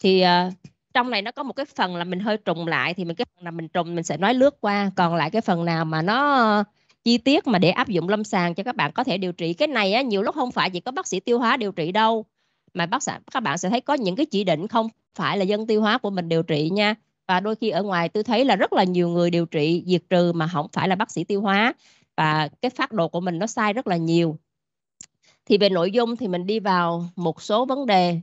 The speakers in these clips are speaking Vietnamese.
thì uh, trong này nó có một cái phần là mình hơi trùng lại thì mình cái phần là mình trùng mình sẽ nói lướt qua còn lại cái phần nào mà nó chi tiết mà để áp dụng lâm sàng cho các bạn có thể điều trị cái này á, nhiều lúc không phải chỉ có bác sĩ tiêu hóa điều trị đâu mà bác sĩ các bạn sẽ thấy có những cái chỉ định không phải là dân tiêu hóa của mình điều trị nha và đôi khi ở ngoài tôi thấy là rất là nhiều người điều trị diệt trừ mà không phải là bác sĩ tiêu hóa và cái phát đồ của mình nó sai rất là nhiều thì về nội dung thì mình đi vào một số vấn đề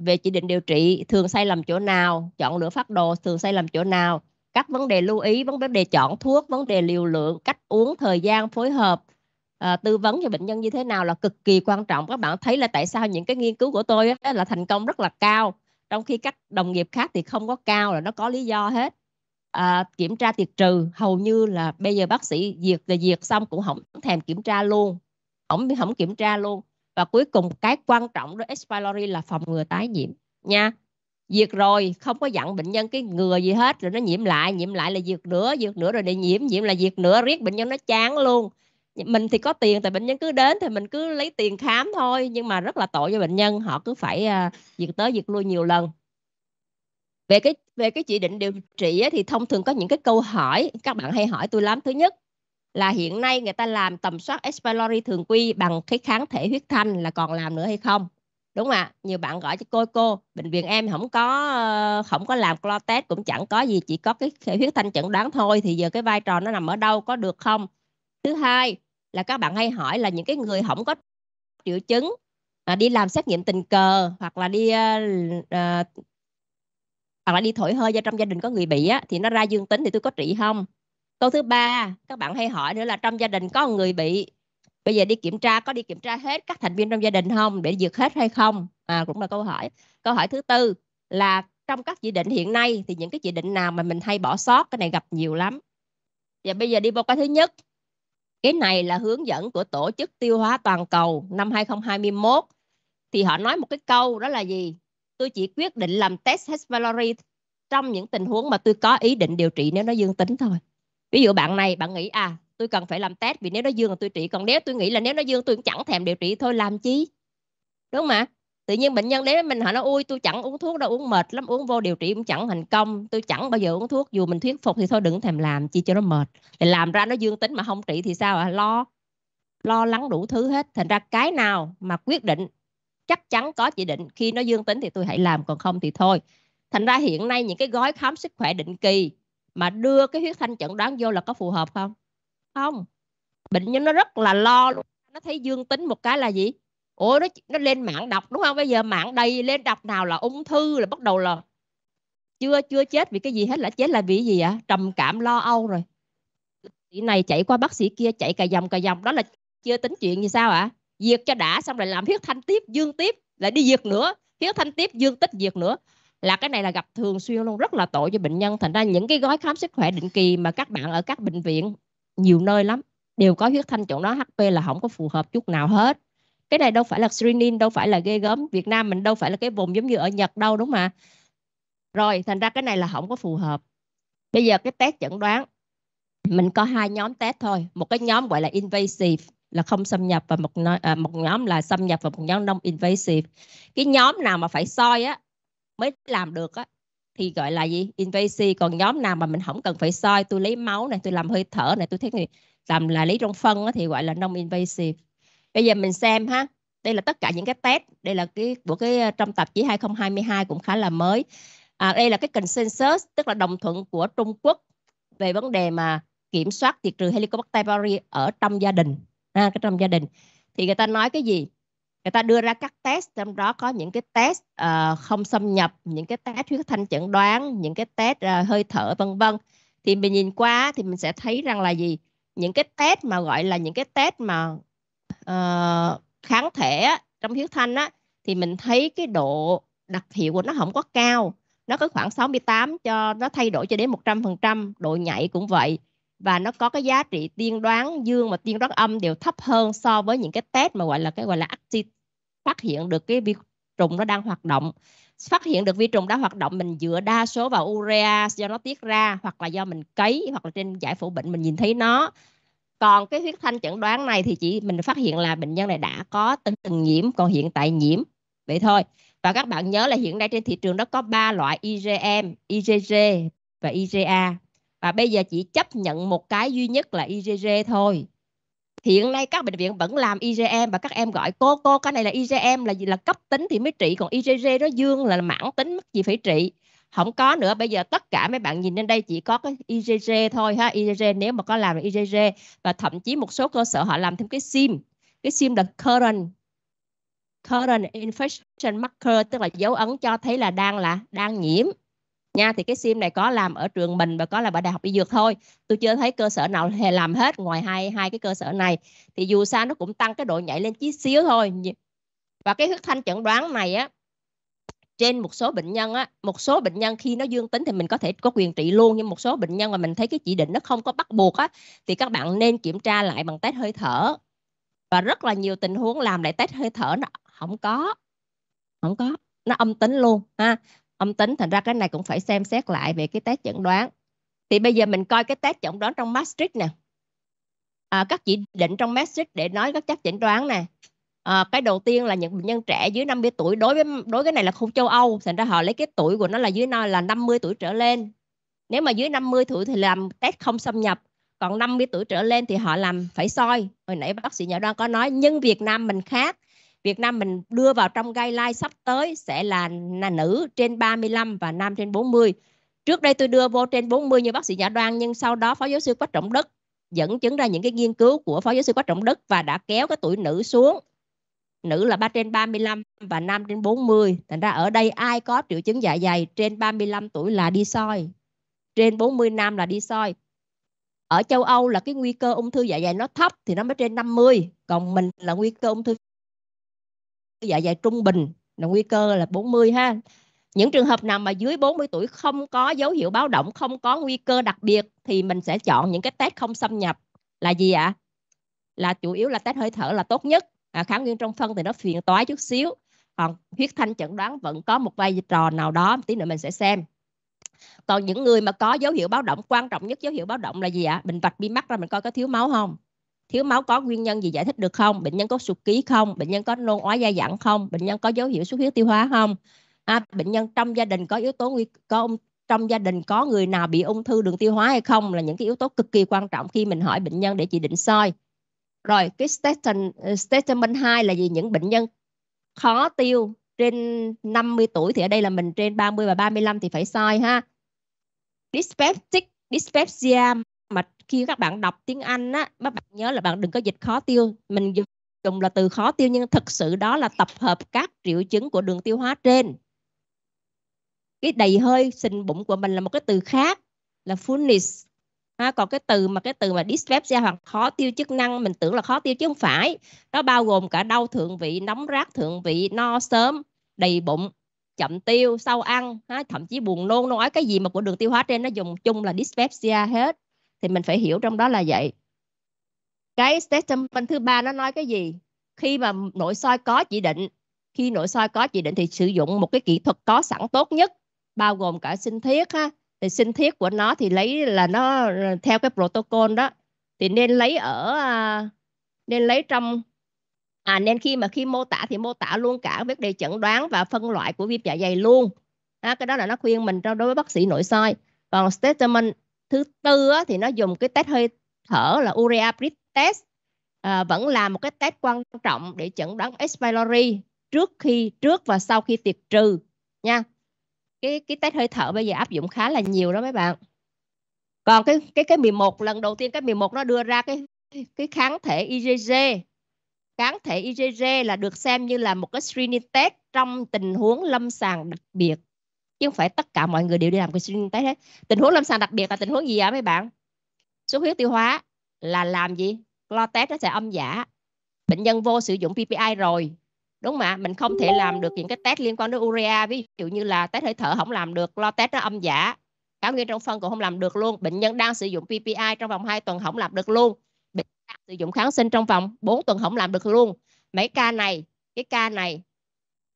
về chỉ định điều trị thường sai lầm chỗ nào, chọn lựa phát đồ thường sai lầm chỗ nào, các vấn đề lưu ý, vấn đề chọn thuốc, vấn đề liều lượng, cách uống, thời gian phối hợp, à, tư vấn cho bệnh nhân như thế nào là cực kỳ quan trọng. Các bạn thấy là tại sao những cái nghiên cứu của tôi á, là thành công rất là cao, trong khi các đồng nghiệp khác thì không có cao là nó có lý do hết. À, kiểm tra tiệt trừ hầu như là bây giờ bác sĩ diệt là diệt xong cũng không thèm kiểm tra luôn, không không kiểm tra luôn và cuối cùng cái quan trọng đó expiratory là phòng ngừa tái nhiễm nha diệt rồi không có dặn bệnh nhân cái ngừa gì hết rồi nó nhiễm lại nhiễm lại là diệt nữa diệt nữa rồi để nhiễm nhiễm là diệt nữa riết bệnh nhân nó chán luôn mình thì có tiền thì bệnh nhân cứ đến thì mình cứ lấy tiền khám thôi nhưng mà rất là tội cho bệnh nhân họ cứ phải uh, diệt tới diệt lui nhiều lần về cái về cái chỉ định điều trị ấy, thì thông thường có những cái câu hỏi các bạn hay hỏi tôi lắm thứ nhất là hiện nay người ta làm tầm soát S. pylori thường quy bằng cái kháng thể huyết thanh là còn làm nữa hay không đúng không ạ nhiều bạn gọi cho cô cô bệnh viện em không có không ờ, có làm clo test cũng chẳng có gì chỉ có cái huyết thanh chẩn đoán thôi thì giờ cái vai trò nó nằm ở đâu có được không thứ hai là các bạn hay hỏi là những cái người không có triệu chứng à, đi làm xét nghiệm tình cờ hoặc là đi à, hoặc là đi thổi hơi do trong gia đình có người bị á, thì nó ra dương tính thì tôi có trị không câu thứ ba các bạn hay hỏi nữa là trong gia đình có người bị bây giờ đi kiểm tra có đi kiểm tra hết các thành viên trong gia đình không để dược hết hay không à, cũng là câu hỏi câu hỏi thứ tư là trong các chỉ định hiện nay thì những cái chỉ định nào mà mình hay bỏ sót cái này gặp nhiều lắm và bây giờ đi vào cái thứ nhất cái này là hướng dẫn của tổ chức tiêu hóa toàn cầu năm 2021 thì họ nói một cái câu đó là gì tôi chỉ quyết định làm test hết trong những tình huống mà tôi có ý định điều trị nếu nó dương tính thôi ví dụ bạn này bạn nghĩ à tôi cần phải làm test vì nếu nó dương là tôi trị còn nếu tôi nghĩ là nếu nó dương tôi cũng chẳng thèm điều trị thôi làm chi đúng không ạ tự nhiên bệnh nhân đến mình họ nói ui tôi chẳng uống thuốc đâu uống mệt lắm uống vô điều trị cũng chẳng thành công tôi chẳng bao giờ uống thuốc dù mình thuyết phục thì thôi đừng thèm làm chi cho nó mệt thì làm ra nó dương tính mà không trị thì sao à lo lo lắng đủ thứ hết thành ra cái nào mà quyết định chắc chắn có chỉ định khi nó dương tính thì tôi hãy làm còn không thì thôi thành ra hiện nay những cái gói khám sức khỏe định kỳ mà đưa cái huyết thanh chẩn đoán vô là có phù hợp không không bệnh nhân nó rất là lo luôn nó thấy dương tính một cái là gì ủa nó nó lên mạng đọc đúng không bây giờ mạng đầy lên đọc nào là ung thư là bắt đầu là chưa chưa chết vì cái gì hết là chết là vì gì ạ trầm cảm lo âu rồi sĩ này chạy qua bác sĩ kia chạy cà dòng cà dòng đó là chưa tính chuyện gì sao ạ à? diệt cho đã xong rồi làm huyết thanh tiếp dương tiếp lại đi diệt nữa huyết thanh tiếp dương tích diệt nữa là cái này là gặp thường xuyên luôn rất là tội cho bệnh nhân thành ra những cái gói khám sức khỏe định kỳ mà các bạn ở các bệnh viện nhiều nơi lắm đều có huyết thanh chọn đó HP là không có phù hợp chút nào hết cái này đâu phải là screening đâu phải là ghê gớm Việt Nam mình đâu phải là cái vùng giống như ở Nhật đâu đúng mà rồi thành ra cái này là không có phù hợp bây giờ cái test chẩn đoán mình có hai nhóm test thôi một cái nhóm gọi là invasive là không xâm nhập và một à, một nhóm là xâm nhập và một nhóm non invasive cái nhóm nào mà phải soi á mới làm được á thì gọi là gì invasive còn nhóm nào mà mình không cần phải soi tôi lấy máu này tôi làm hơi thở này tôi thấy người làm là lấy trong phân á, thì gọi là non invasive bây giờ mình xem ha đây là tất cả những cái test đây là cái của cái ờ, trong tạp chí 2022 cũng khá là mới à, đây là cái consensus tức là đồng thuận của Trung Quốc về vấn đề mà kiểm soát diệt trừ Helicobacter pylori ở trong gia đình à, cái trong gia đình thì người ta nói cái gì người ta đưa ra các test trong đó có những cái test uh, không xâm nhập những cái test huyết thanh chẩn đoán những cái test uh, hơi thở vân vân thì mình nhìn qua thì mình sẽ thấy rằng là gì những cái test mà gọi là những cái test mà uh, kháng thể trong huyết thanh á, thì mình thấy cái độ đặc hiệu của nó không có cao nó có khoảng 68 cho nó thay đổi cho đến 100% độ nhạy cũng vậy và nó có cái giá trị tiên đoán dương và tiên đoán âm đều thấp hơn so với những cái test mà gọi là cái gọi là active phát hiện được cái vi trùng nó đang hoạt động phát hiện được vi trùng đã hoạt động mình dựa đa số vào urea do nó tiết ra hoặc là do mình cấy hoặc là trên giải phẫu bệnh mình nhìn thấy nó còn cái huyết thanh chẩn đoán này thì chỉ mình phát hiện là bệnh nhân này đã có từng, từng nhiễm còn hiện tại nhiễm vậy thôi và các bạn nhớ là hiện nay trên thị trường đó có ba loại IgM, IgG và IgA và bây giờ chỉ chấp nhận một cái duy nhất là IgG thôi hiện nay các bệnh viện vẫn làm IgM và các em gọi cô cô cái này là IgM là gì là cấp tính thì mới trị còn IgG đó dương là mãn tính mất gì phải trị không có nữa bây giờ tất cả mấy bạn nhìn lên đây chỉ có cái IgG thôi ha IgG nếu mà có làm là IgG và thậm chí một số cơ sở họ làm thêm cái sim cái sim là current current infection marker tức là dấu ấn cho thấy là đang là đang nhiễm nha thì cái sim này có làm ở trường mình và có làm ở đại học y dược thôi tôi chưa thấy cơ sở nào hề làm hết ngoài hai hai cái cơ sở này thì dù sao nó cũng tăng cái độ nhảy lên chút xíu thôi và cái huyết thanh chẩn đoán này á trên một số bệnh nhân á một số bệnh nhân khi nó dương tính thì mình có thể có quyền trị luôn nhưng một số bệnh nhân mà mình thấy cái chỉ định nó không có bắt buộc á thì các bạn nên kiểm tra lại bằng test hơi thở và rất là nhiều tình huống làm lại test hơi thở nó không có không có nó âm tính luôn ha âm tính thành ra cái này cũng phải xem xét lại về cái test chẩn đoán thì bây giờ mình coi cái test chẩn đoán trong Maastricht nè à, các chỉ định trong Maastricht để nói các chất chẩn đoán nè à, cái đầu tiên là những bệnh nhân trẻ dưới 50 tuổi đối với đối với cái này là khu châu Âu thành ra họ lấy cái tuổi của nó là dưới nó là 50 tuổi trở lên nếu mà dưới 50 tuổi thì làm test không xâm nhập còn 50 tuổi trở lên thì họ làm phải soi hồi nãy bác sĩ nhà đoan có nói nhưng Việt Nam mình khác Việt Nam mình đưa vào trong guideline sắp tới sẽ là, nữ trên 35 và nam trên 40. Trước đây tôi đưa vô trên 40 như bác sĩ Nhã Đoan nhưng sau đó Phó Giáo sư Quách Trọng Đức dẫn chứng ra những cái nghiên cứu của Phó Giáo sư Quách Trọng Đức và đã kéo cái tuổi nữ xuống. Nữ là 3 trên 35 và nam trên 40. Thành ra ở đây ai có triệu chứng dạ dày trên 35 tuổi là đi soi. Trên 40 nam là đi soi ở châu Âu là cái nguy cơ ung thư dạ dày nó thấp thì nó mới trên 50 còn mình là nguy cơ ung thư dạ dày trung bình là nguy cơ là 40 ha những trường hợp nào mà dưới 40 tuổi không có dấu hiệu báo động không có nguy cơ đặc biệt thì mình sẽ chọn những cái test không xâm nhập là gì ạ à? là chủ yếu là test hơi thở là tốt nhất à, kháng nguyên trong phân thì nó phiền toái chút xíu còn huyết thanh chẩn đoán vẫn có một vai trò nào đó tí nữa mình sẽ xem còn những người mà có dấu hiệu báo động quan trọng nhất dấu hiệu báo động là gì ạ à? mình vạch mi mắt ra mình coi có thiếu máu không thiếu máu có nguyên nhân gì giải thích được không bệnh nhân có sụt ký không bệnh nhân có nôn ói dai dẳng không bệnh nhân có dấu hiệu xuất huyết tiêu hóa không à, bệnh nhân trong gia đình có yếu tố nguy có trong gia đình có người nào bị ung thư đường tiêu hóa hay không là những cái yếu tố cực kỳ quan trọng khi mình hỏi bệnh nhân để chỉ định soi rồi cái statement, ờ, statement 2 là gì những bệnh nhân khó tiêu trên 50 tuổi thì ở đây là mình trên 30 và 35 thì phải soi ha dyspeptic dyspepsia mà khi các bạn đọc tiếng Anh á các bạn nhớ là bạn đừng có dịch khó tiêu mình dùng là từ khó tiêu nhưng thực sự đó là tập hợp các triệu chứng của đường tiêu hóa trên cái đầy hơi sình bụng của mình là một cái từ khác là fullness ha, còn cái từ mà cái từ mà dyspepsia hoặc khó tiêu chức năng mình tưởng là khó tiêu chứ không phải nó bao gồm cả đau thượng vị nóng rát thượng vị no sớm đầy bụng chậm tiêu sau ăn ha, thậm chí buồn nôn nói cái gì mà của đường tiêu hóa trên nó dùng chung là dyspepsia hết thì mình phải hiểu trong đó là vậy cái statement thứ ba nó nói cái gì khi mà nội soi có chỉ định khi nội soi có chỉ định thì sử dụng một cái kỹ thuật có sẵn tốt nhất bao gồm cả sinh thiết ha thì sinh thiết của nó thì lấy là nó theo cái protocol đó thì nên lấy ở à, nên lấy trong à nên khi mà khi mô tả thì mô tả luôn cả vấn đề chẩn đoán và phân loại của viêm dạ dày luôn à, cái đó là nó khuyên mình trong đối với bác sĩ nội soi còn statement thứ tư thì nó dùng cái test hơi thở là urea breath test à, vẫn là một cái test quan trọng để chẩn đoán S. trước khi trước và sau khi tiệt trừ nha cái cái test hơi thở bây giờ áp dụng khá là nhiều đó mấy bạn còn cái cái cái 11 lần đầu tiên cái 11 nó đưa ra cái cái kháng thể IgG kháng thể IgG là được xem như là một cái screening test trong tình huống lâm sàng đặc biệt chứ không phải tất cả mọi người đều đi làm vệ sinh tế hết tình huống lâm sàng đặc biệt là tình huống gì ạ mấy bạn xuất huyết tiêu hóa là làm gì lo test nó sẽ âm giả bệnh nhân vô sử dụng PPI rồi đúng mà mình không thể làm được những cái test liên quan đến urea ví dụ như là test hơi thở không làm được lo test nó âm giả kháng nguyên trong phân cũng không làm được luôn bệnh nhân đang sử dụng PPI trong vòng 2 tuần không làm được luôn bệnh nhân đang sử dụng kháng sinh trong vòng 4 tuần không làm được luôn mấy ca này cái ca này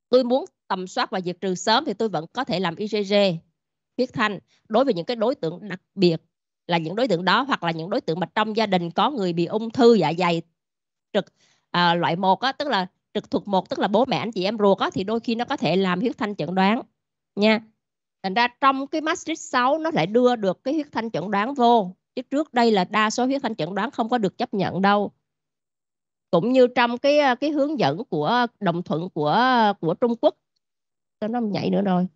tôi muốn tầm soát và diệt trừ sớm thì tôi vẫn có thể làm IgG huyết thanh đối với những cái đối tượng đặc biệt là những đối tượng đó hoặc là những đối tượng mà trong gia đình có người bị ung thư dạ dày trực à, loại một á, tức là trực thuộc một tức là bố mẹ anh chị em ruột á, thì đôi khi nó có thể làm huyết thanh chẩn đoán nha thành ra trong cái matrix 6 nó lại đưa được cái huyết thanh chẩn đoán vô chứ trước đây là đa số huyết thanh chẩn đoán không có được chấp nhận đâu cũng như trong cái à, cái hướng dẫn của đồng thuận của à, của Trung Quốc cho nó không nhảy nữa rồi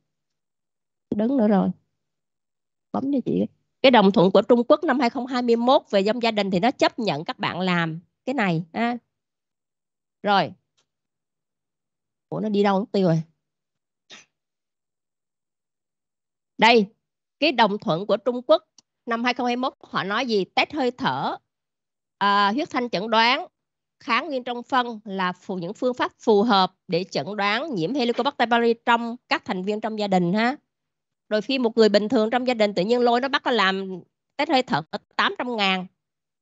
đứng nữa rồi bấm cho chị cái đồng thuận của Trung Quốc năm 2021 về dâm gia đình thì nó chấp nhận các bạn làm cái này ha rồi ủa nó đi đâu mất tiêu rồi đây cái đồng thuận của Trung Quốc năm 2021 họ nói gì test hơi thở à, huyết thanh chẩn đoán kháng nguyên trong phân là phù những phương pháp phù hợp để chẩn đoán nhiễm Helicobacter pylori trong các thành viên trong gia đình ha. Rồi khi một người bình thường trong gia đình tự nhiên lôi nó bắt nó làm test hơi thở 800 ngàn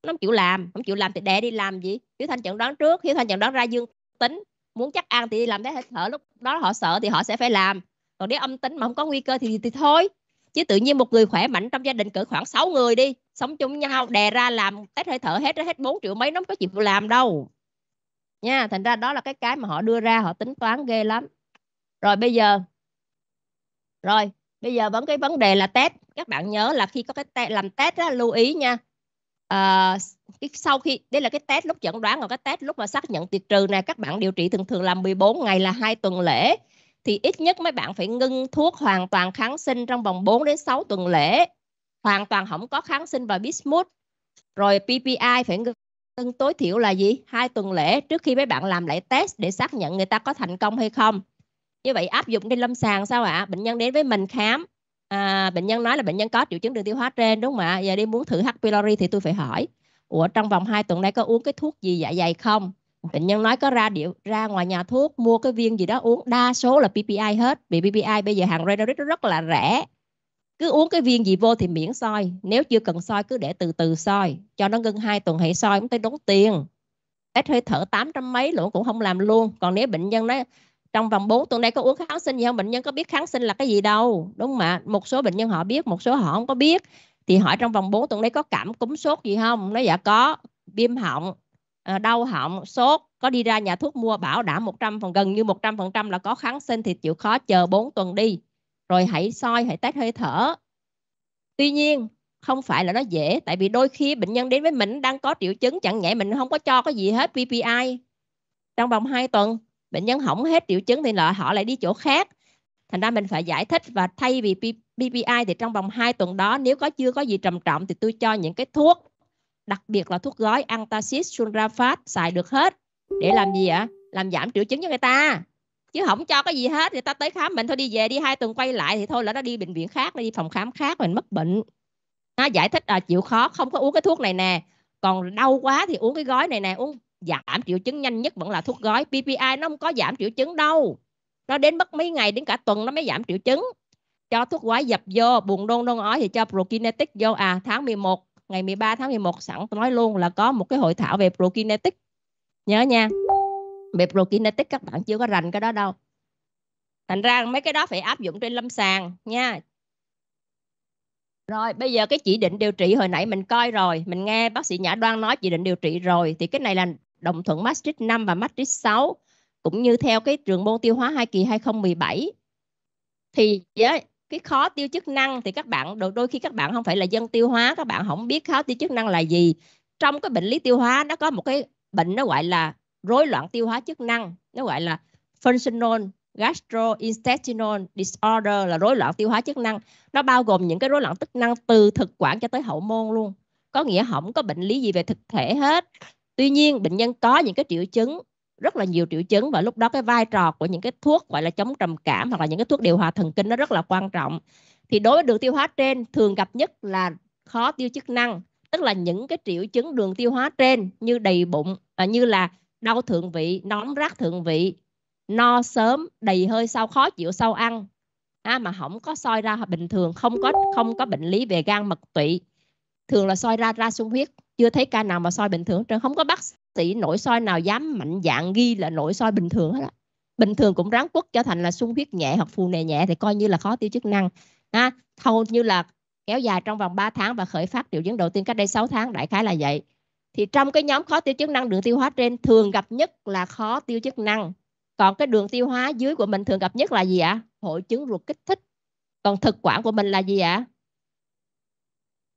nó không chịu làm không chịu làm thì đè đi làm gì hiếu thanh chẩn đoán trước hiếu thanh chẩn đoán ra dương tính muốn chắc ăn thì đi làm test hơi thở lúc đó họ sợ thì họ sẽ phải làm còn nếu âm tính mà không có nguy cơ thì thì thôi chứ tự nhiên một người khỏe mạnh trong gia đình cỡ khoảng 6 người đi sống chung nhau đè ra làm test hơi thở hết hết 4 triệu mấy nó không có chịu làm đâu nha thành ra đó là cái cái mà họ đưa ra họ tính toán ghê lắm rồi bây giờ rồi bây giờ vẫn cái vấn đề là test các bạn nhớ là khi có cái te- làm test đó, lưu ý nha à, cái sau khi đây là cái test lúc chẩn đoán và cái test lúc mà xác nhận tiệt trừ này các bạn điều trị thường thường là 14 ngày là hai tuần lễ thì ít nhất mấy bạn phải ngưng thuốc hoàn toàn kháng sinh trong vòng 4 đến 6 tuần lễ hoàn toàn không có kháng sinh và bismuth rồi PPI phải ngưng tối thiểu là gì hai tuần lễ trước khi mấy bạn làm lại test để xác nhận người ta có thành công hay không như vậy áp dụng trên lâm sàng sao ạ à? bệnh nhân đến với mình khám à, bệnh nhân nói là bệnh nhân có triệu chứng đường tiêu hóa trên đúng không ạ giờ đi muốn thử H pylori thì tôi phải hỏi ủa trong vòng 2 tuần nay có uống cái thuốc gì dạ dày không bệnh nhân nói có ra điệu ra ngoài nhà thuốc mua cái viên gì đó uống đa số là PPI hết vì PPI bây giờ hàng Redorit rất là rẻ cứ uống cái viên gì vô thì miễn soi nếu chưa cần soi cứ để từ từ soi cho nó ngưng hai tuần hãy soi cũng tới đóng tiền ít hơi thở 800 mấy lỗ cũng không làm luôn còn nếu bệnh nhân nói trong vòng 4 tuần nay có uống kháng sinh gì không bệnh nhân có biết kháng sinh là cái gì đâu đúng mà một số bệnh nhân họ biết một số họ không có biết thì hỏi trong vòng 4 tuần đấy có cảm cúm sốt gì không nó dạ có viêm họng à, đau họng sốt có đi ra nhà thuốc mua bảo đảm 100 phần gần như 100 phần trăm là có kháng sinh thì chịu khó chờ 4 tuần đi rồi hãy soi hãy test hơi thở tuy nhiên không phải là nó dễ tại vì đôi khi bệnh nhân đến với mình đang có triệu chứng chẳng nhẽ mình không có cho cái gì hết PPI trong vòng 2 tuần bệnh nhân hỏng hết triệu chứng thì là họ lại đi chỗ khác thành ra mình phải giải thích và thay vì PPI thì trong vòng 2 tuần đó nếu có chưa có gì trầm trọng thì tôi cho những cái thuốc đặc biệt là thuốc gói Antacid sunrafat xài được hết để làm gì ạ làm giảm triệu chứng cho người ta chứ không cho cái gì hết thì ta tới khám bệnh thôi đi về đi hai tuần quay lại thì thôi là nó đi bệnh viện khác nó đi phòng khám khác mình mất bệnh nó giải thích là chịu khó không có uống cái thuốc này nè còn đau quá thì uống cái gói này nè uống giảm triệu chứng nhanh nhất vẫn là thuốc gói PPI nó không có giảm triệu chứng đâu nó đến mất mấy ngày đến cả tuần nó mới giảm triệu chứng cho thuốc quái dập vô buồn nôn nôn ói thì cho prokinetic vô à tháng 11 ngày 13 tháng 11 sẵn tôi nói luôn là có một cái hội thảo về prokinetic nhớ nha về prokinetic các bạn chưa có rành cái đó đâu thành ra mấy cái đó phải áp dụng trên lâm sàng nha rồi bây giờ cái chỉ định điều trị hồi nãy mình coi rồi mình nghe bác sĩ Nhã Đoan nói chỉ định điều trị rồi thì cái này là đồng thuận matrix 5 và matrix 6 cũng như theo cái trường môn tiêu hóa hai kỳ 2017 thì cái khó tiêu chức năng thì các bạn đôi khi các bạn không phải là dân tiêu hóa các bạn không biết khó tiêu chức năng là gì trong cái bệnh lý tiêu hóa nó có một cái bệnh nó gọi là rối loạn tiêu hóa chức năng nó gọi là functional gastrointestinal disorder là rối loạn tiêu hóa chức năng nó bao gồm những cái rối loạn chức năng từ thực quản cho tới hậu môn luôn có nghĩa không có bệnh lý gì về thực thể hết tuy nhiên bệnh nhân có những cái triệu chứng rất là nhiều triệu chứng và lúc đó cái vai trò của những cái thuốc gọi là chống trầm cảm hoặc là những cái thuốc điều hòa thần kinh nó rất là quan trọng thì đối với đường tiêu hóa trên thường gặp nhất là khó tiêu chức năng tức là những cái triệu chứng đường tiêu hóa trên như đầy bụng à, như là đau thượng vị nóng rát thượng vị no sớm đầy hơi sau khó chịu sau ăn à, mà không có soi ra bình thường không có không có bệnh lý về gan mật tụy thường là soi ra ra sung huyết chưa thấy ca nào mà soi bình thường trơn không có bác sĩ nội soi nào dám mạnh dạng ghi là nội soi bình thường hết á bình thường cũng ráng quất cho thành là sung huyết nhẹ hoặc phù nề nhẹ thì coi như là khó tiêu chức năng ha à, hầu như là kéo dài trong vòng 3 tháng và khởi phát triệu chứng đầu tiên cách đây 6 tháng đại khái là vậy thì trong cái nhóm khó tiêu chức năng đường tiêu hóa trên thường gặp nhất là khó tiêu chức năng còn cái đường tiêu hóa dưới của mình thường gặp nhất là gì ạ hội chứng ruột kích thích còn thực quản của mình là gì ạ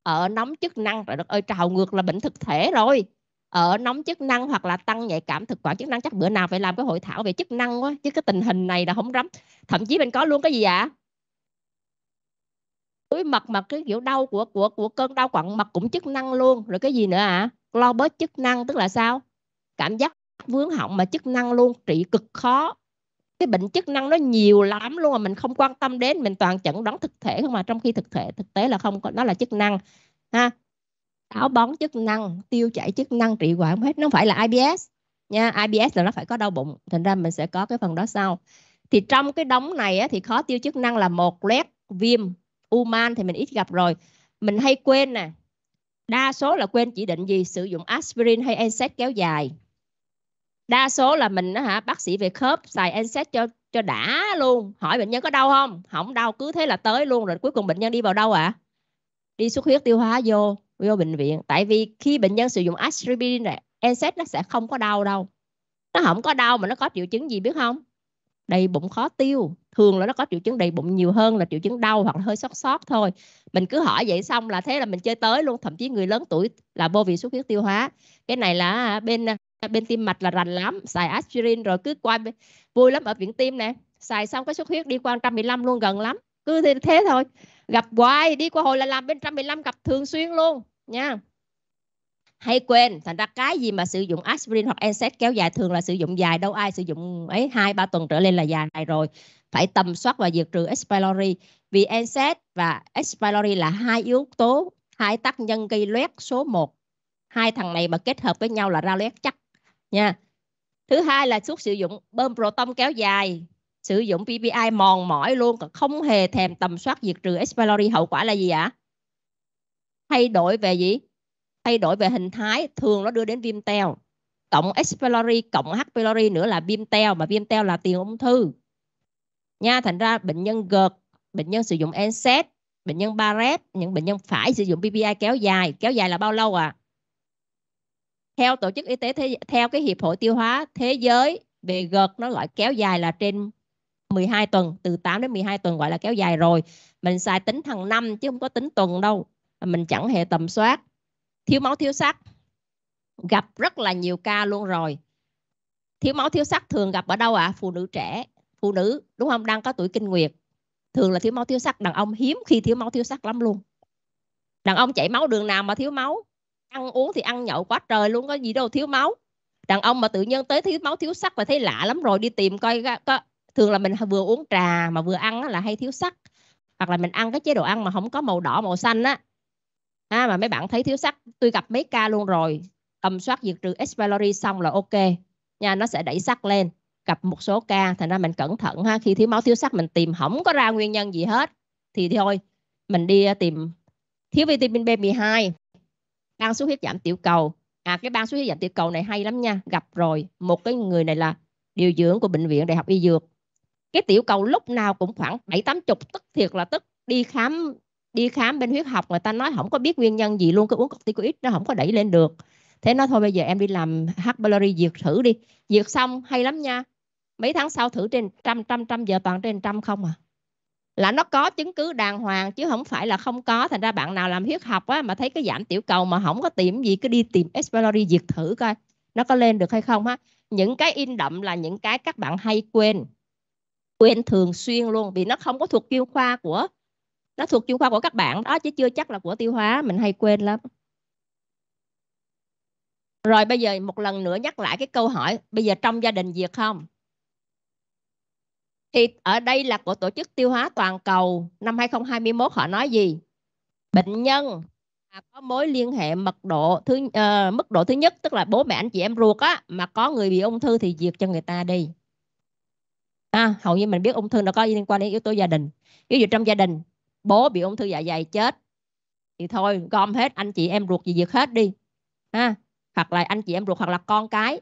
ở nóng chức năng rồi đất ơi trào ngược là bệnh thực thể rồi ở nóng chức năng hoặc là tăng nhạy cảm thực quản chức năng chắc bữa nào phải làm cái hội thảo về chức năng quá chứ cái tình hình này là không rắm thậm chí mình có luôn cái gì ạ túi mật mà cái kiểu đau của của của cơn đau quặn mật cũng chức năng luôn rồi cái gì nữa ạ à? global chức năng tức là sao cảm giác vướng họng mà chức năng luôn trị cực khó cái bệnh chức năng nó nhiều lắm luôn mà mình không quan tâm đến mình toàn chẩn đoán thực thể không mà trong khi thực thể thực tế là không nó là chức năng ha táo bón chức năng tiêu chảy chức năng trị không hết nó phải là IBS nha IBS là nó phải có đau bụng thành ra mình sẽ có cái phần đó sau thì trong cái đống này á, thì khó tiêu chức năng là một loét viêm u man thì mình ít gặp rồi mình hay quên nè Đa số là quên chỉ định gì sử dụng aspirin hay NSAID kéo dài. Đa số là mình hả bác sĩ về khớp xài NSAID cho cho đã luôn, hỏi bệnh nhân có đau không? Không đau cứ thế là tới luôn rồi cuối cùng bệnh nhân đi vào đâu ạ? À? Đi xuất huyết tiêu hóa vô vô bệnh viện tại vì khi bệnh nhân sử dụng aspirin này NSAID nó sẽ không có đau đâu. Nó không có đau mà nó có triệu chứng gì biết không? đầy bụng khó tiêu thường là nó có triệu chứng đầy bụng nhiều hơn là triệu chứng đau hoặc là hơi sót sót thôi mình cứ hỏi vậy xong là thế là mình chơi tới luôn thậm chí người lớn tuổi là vô vị xuất huyết tiêu hóa cái này là à, bên à, bên tim mạch là rành lắm xài aspirin rồi cứ qua vui lắm ở viện tim nè xài xong cái xuất huyết đi qua 115 luôn gần lắm cứ thế, thôi gặp hoài đi qua hồi là làm bên 115 gặp thường xuyên luôn nha hay quên thành ra cái gì mà sử dụng aspirin hoặc NSAID kéo dài thường là sử dụng dài đâu ai sử dụng ấy hai ba tuần trở lên là dài rồi phải tầm soát và diệt trừ S. vì NSAID và S. là hai yếu tố hai tác nhân gây loét số 1 hai thằng này mà kết hợp với nhau là ra loét chắc nha thứ hai là thuốc sử dụng bơm proton kéo dài sử dụng PPI mòn mỏi luôn còn không hề thèm tầm soát diệt trừ S. hậu quả là gì ạ thay đổi về gì thay đổi về hình thái thường nó đưa đến viêm teo cộng H pylori cộng H pylori nữa là viêm teo mà viêm teo là tiền ung thư nha thành ra bệnh nhân gợt bệnh nhân sử dụng NSAID bệnh nhân barret những bệnh nhân phải sử dụng PPI kéo dài kéo dài là bao lâu à theo tổ chức y tế thế, theo cái hiệp hội tiêu hóa thế giới về gợt nó gọi kéo dài là trên 12 tuần từ 8 đến 12 tuần gọi là kéo dài rồi mình xài tính thằng năm chứ không có tính tuần đâu mình chẳng hề tầm soát thiếu máu thiếu sắt gặp rất là nhiều ca luôn rồi thiếu máu thiếu sắt thường gặp ở đâu ạ à? phụ nữ trẻ phụ nữ đúng không đang có tuổi kinh nguyệt thường là thiếu máu thiếu sắt đàn ông hiếm khi thiếu máu thiếu sắt lắm luôn đàn ông chảy máu đường nào mà thiếu máu ăn uống thì ăn nhậu quá trời luôn có gì đâu thiếu máu đàn ông mà tự nhiên tới thiếu máu thiếu sắt là thấy lạ lắm rồi đi tìm coi có thường là mình vừa uống trà mà vừa ăn là hay thiếu sắt hoặc là mình ăn cái chế độ ăn mà không có màu đỏ màu xanh á à, mà mấy bạn thấy thiếu sắt tôi gặp mấy ca luôn rồi tầm soát diệt trừ x xong là ok nha nó sẽ đẩy sắt lên gặp một số ca thành ra mình cẩn thận ha khi thiếu máu thiếu sắt mình tìm không có ra nguyên nhân gì hết thì thôi mình đi à, tìm thiếu vitamin B12 ban xuất huyết giảm tiểu cầu à cái ban xuất huyết giảm tiểu cầu này hay lắm nha gặp rồi một cái người này là điều dưỡng của bệnh viện đại học y dược cái tiểu cầu lúc nào cũng khoảng bảy tám chục tức thiệt là tức đi khám đi khám bên huyết học người ta nói không có biết nguyên nhân gì luôn cứ uống corticoid nó không có đẩy lên được thế nó thôi bây giờ em đi làm H. pylori diệt thử đi diệt xong hay lắm nha mấy tháng sau thử trên trăm trăm trăm giờ toàn trên trăm không à là nó có chứng cứ đàng hoàng chứ không phải là không có thành ra bạn nào làm huyết học á mà thấy cái giảm tiểu cầu mà không có tìm gì cứ đi tìm H. pylori diệt thử coi nó có lên được hay không ha những cái in đậm là những cái các bạn hay quên quên thường xuyên luôn vì nó không có thuộc chuyên khoa của nó thuộc chuyên khoa của các bạn đó chứ chưa chắc là của tiêu hóa mình hay quên lắm rồi bây giờ một lần nữa nhắc lại cái câu hỏi bây giờ trong gia đình việt không thì ở đây là của tổ chức tiêu hóa toàn cầu năm 2021 họ nói gì bệnh nhân mà có mối liên hệ mật độ thứ uh, mức độ thứ nhất tức là bố mẹ anh chị em ruột á mà có người bị ung thư thì diệt cho người ta đi à, hầu như mình biết ung thư nó có liên quan đến yếu tố gia đình ví dụ trong gia đình bố bị ung thư dạ dày chết thì thôi gom hết anh chị em ruột gì diệt hết đi ha hoặc là anh chị em ruột hoặc là con cái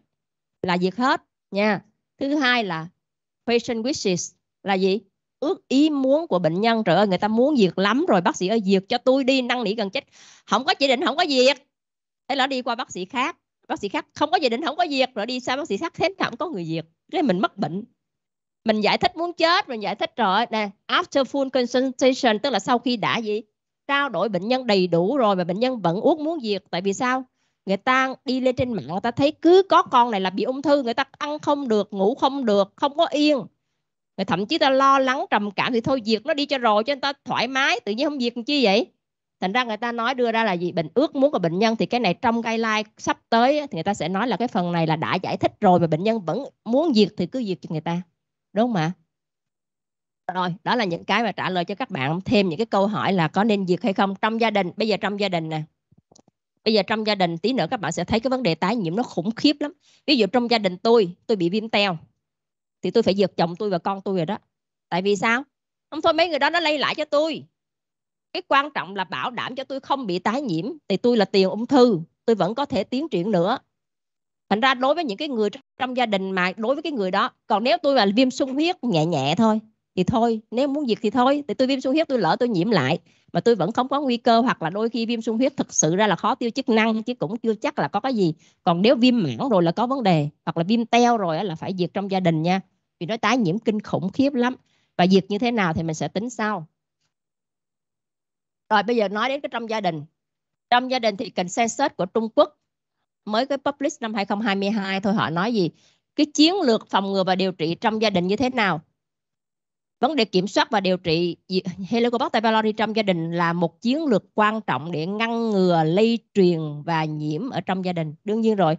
là diệt hết nha thứ hai là patient wishes là gì ước ý muốn của bệnh nhân trời ơi người ta muốn diệt lắm rồi bác sĩ ơi diệt cho tôi đi năn nỉ gần chết không có chỉ định không có diệt thế là đi qua bác sĩ khác bác sĩ khác không có chỉ định không có diệt rồi đi sang bác sĩ khác thế không có người diệt cái mình mất bệnh mình giải thích muốn chết mình giải thích rồi nè after full consultation tức là sau khi đã gì trao đổi bệnh nhân đầy đủ rồi mà bệnh nhân vẫn uống muốn diệt tại vì sao người ta đi lên trên mạng người ta thấy cứ có con này là bị ung thư người ta ăn không được ngủ không được không có yên người thậm chí ta lo lắng trầm cảm thì thôi diệt nó đi cho rồi cho người ta thoải mái tự nhiên không diệt chi vậy thành ra người ta nói đưa ra là gì bệnh ước muốn của bệnh nhân thì cái này trong guideline sắp tới thì người ta sẽ nói là cái phần này là đã giải thích rồi mà bệnh nhân vẫn muốn diệt thì cứ diệt cho người ta đúng không ạ rồi đó là những cái mà trả lời cho các bạn thêm những cái câu hỏi là có nên diệt hay không trong gia đình bây giờ trong gia đình nè bây giờ trong gia đình tí nữa các bạn sẽ thấy cái vấn đề tái nhiễm nó khủng khiếp lắm ví dụ trong gia đình tôi tôi bị viêm teo thì tôi phải diệt chồng tôi và con tôi rồi đó tại vì sao không thôi mấy người đó nó lây lại cho tôi cái quan trọng là bảo đảm cho tôi không bị tái nhiễm thì tôi là tiền ung thư tôi vẫn có thể tiến triển nữa thành ra đối với những cái người trong gia đình mà đối với cái người đó còn nếu tôi là viêm sung huyết nhẹ nhẹ thôi thì thôi nếu muốn diệt thì thôi thì tôi viêm sung huyết tôi lỡ tôi nhiễm lại mà tôi vẫn không có nguy cơ hoặc là đôi khi viêm sung huyết thực sự ra là khó tiêu chức năng chứ cũng chưa chắc là có cái gì còn nếu viêm mảng rồi là có vấn đề hoặc là viêm teo rồi là phải diệt trong gia đình nha vì nó tái nhiễm kinh khủng khiếp lắm và diệt như thế nào thì mình sẽ tính sau rồi bây giờ nói đến cái trong gia đình trong gia đình thì consensus của Trung Quốc mới cái publish năm 2022 thôi họ nói gì cái chiến lược phòng ngừa và điều trị trong gia đình như thế nào vấn đề kiểm soát và điều trị Helicobacter pylori trong gia đình là một chiến lược quan trọng để ngăn ngừa lây truyền và nhiễm ở trong gia đình đương nhiên rồi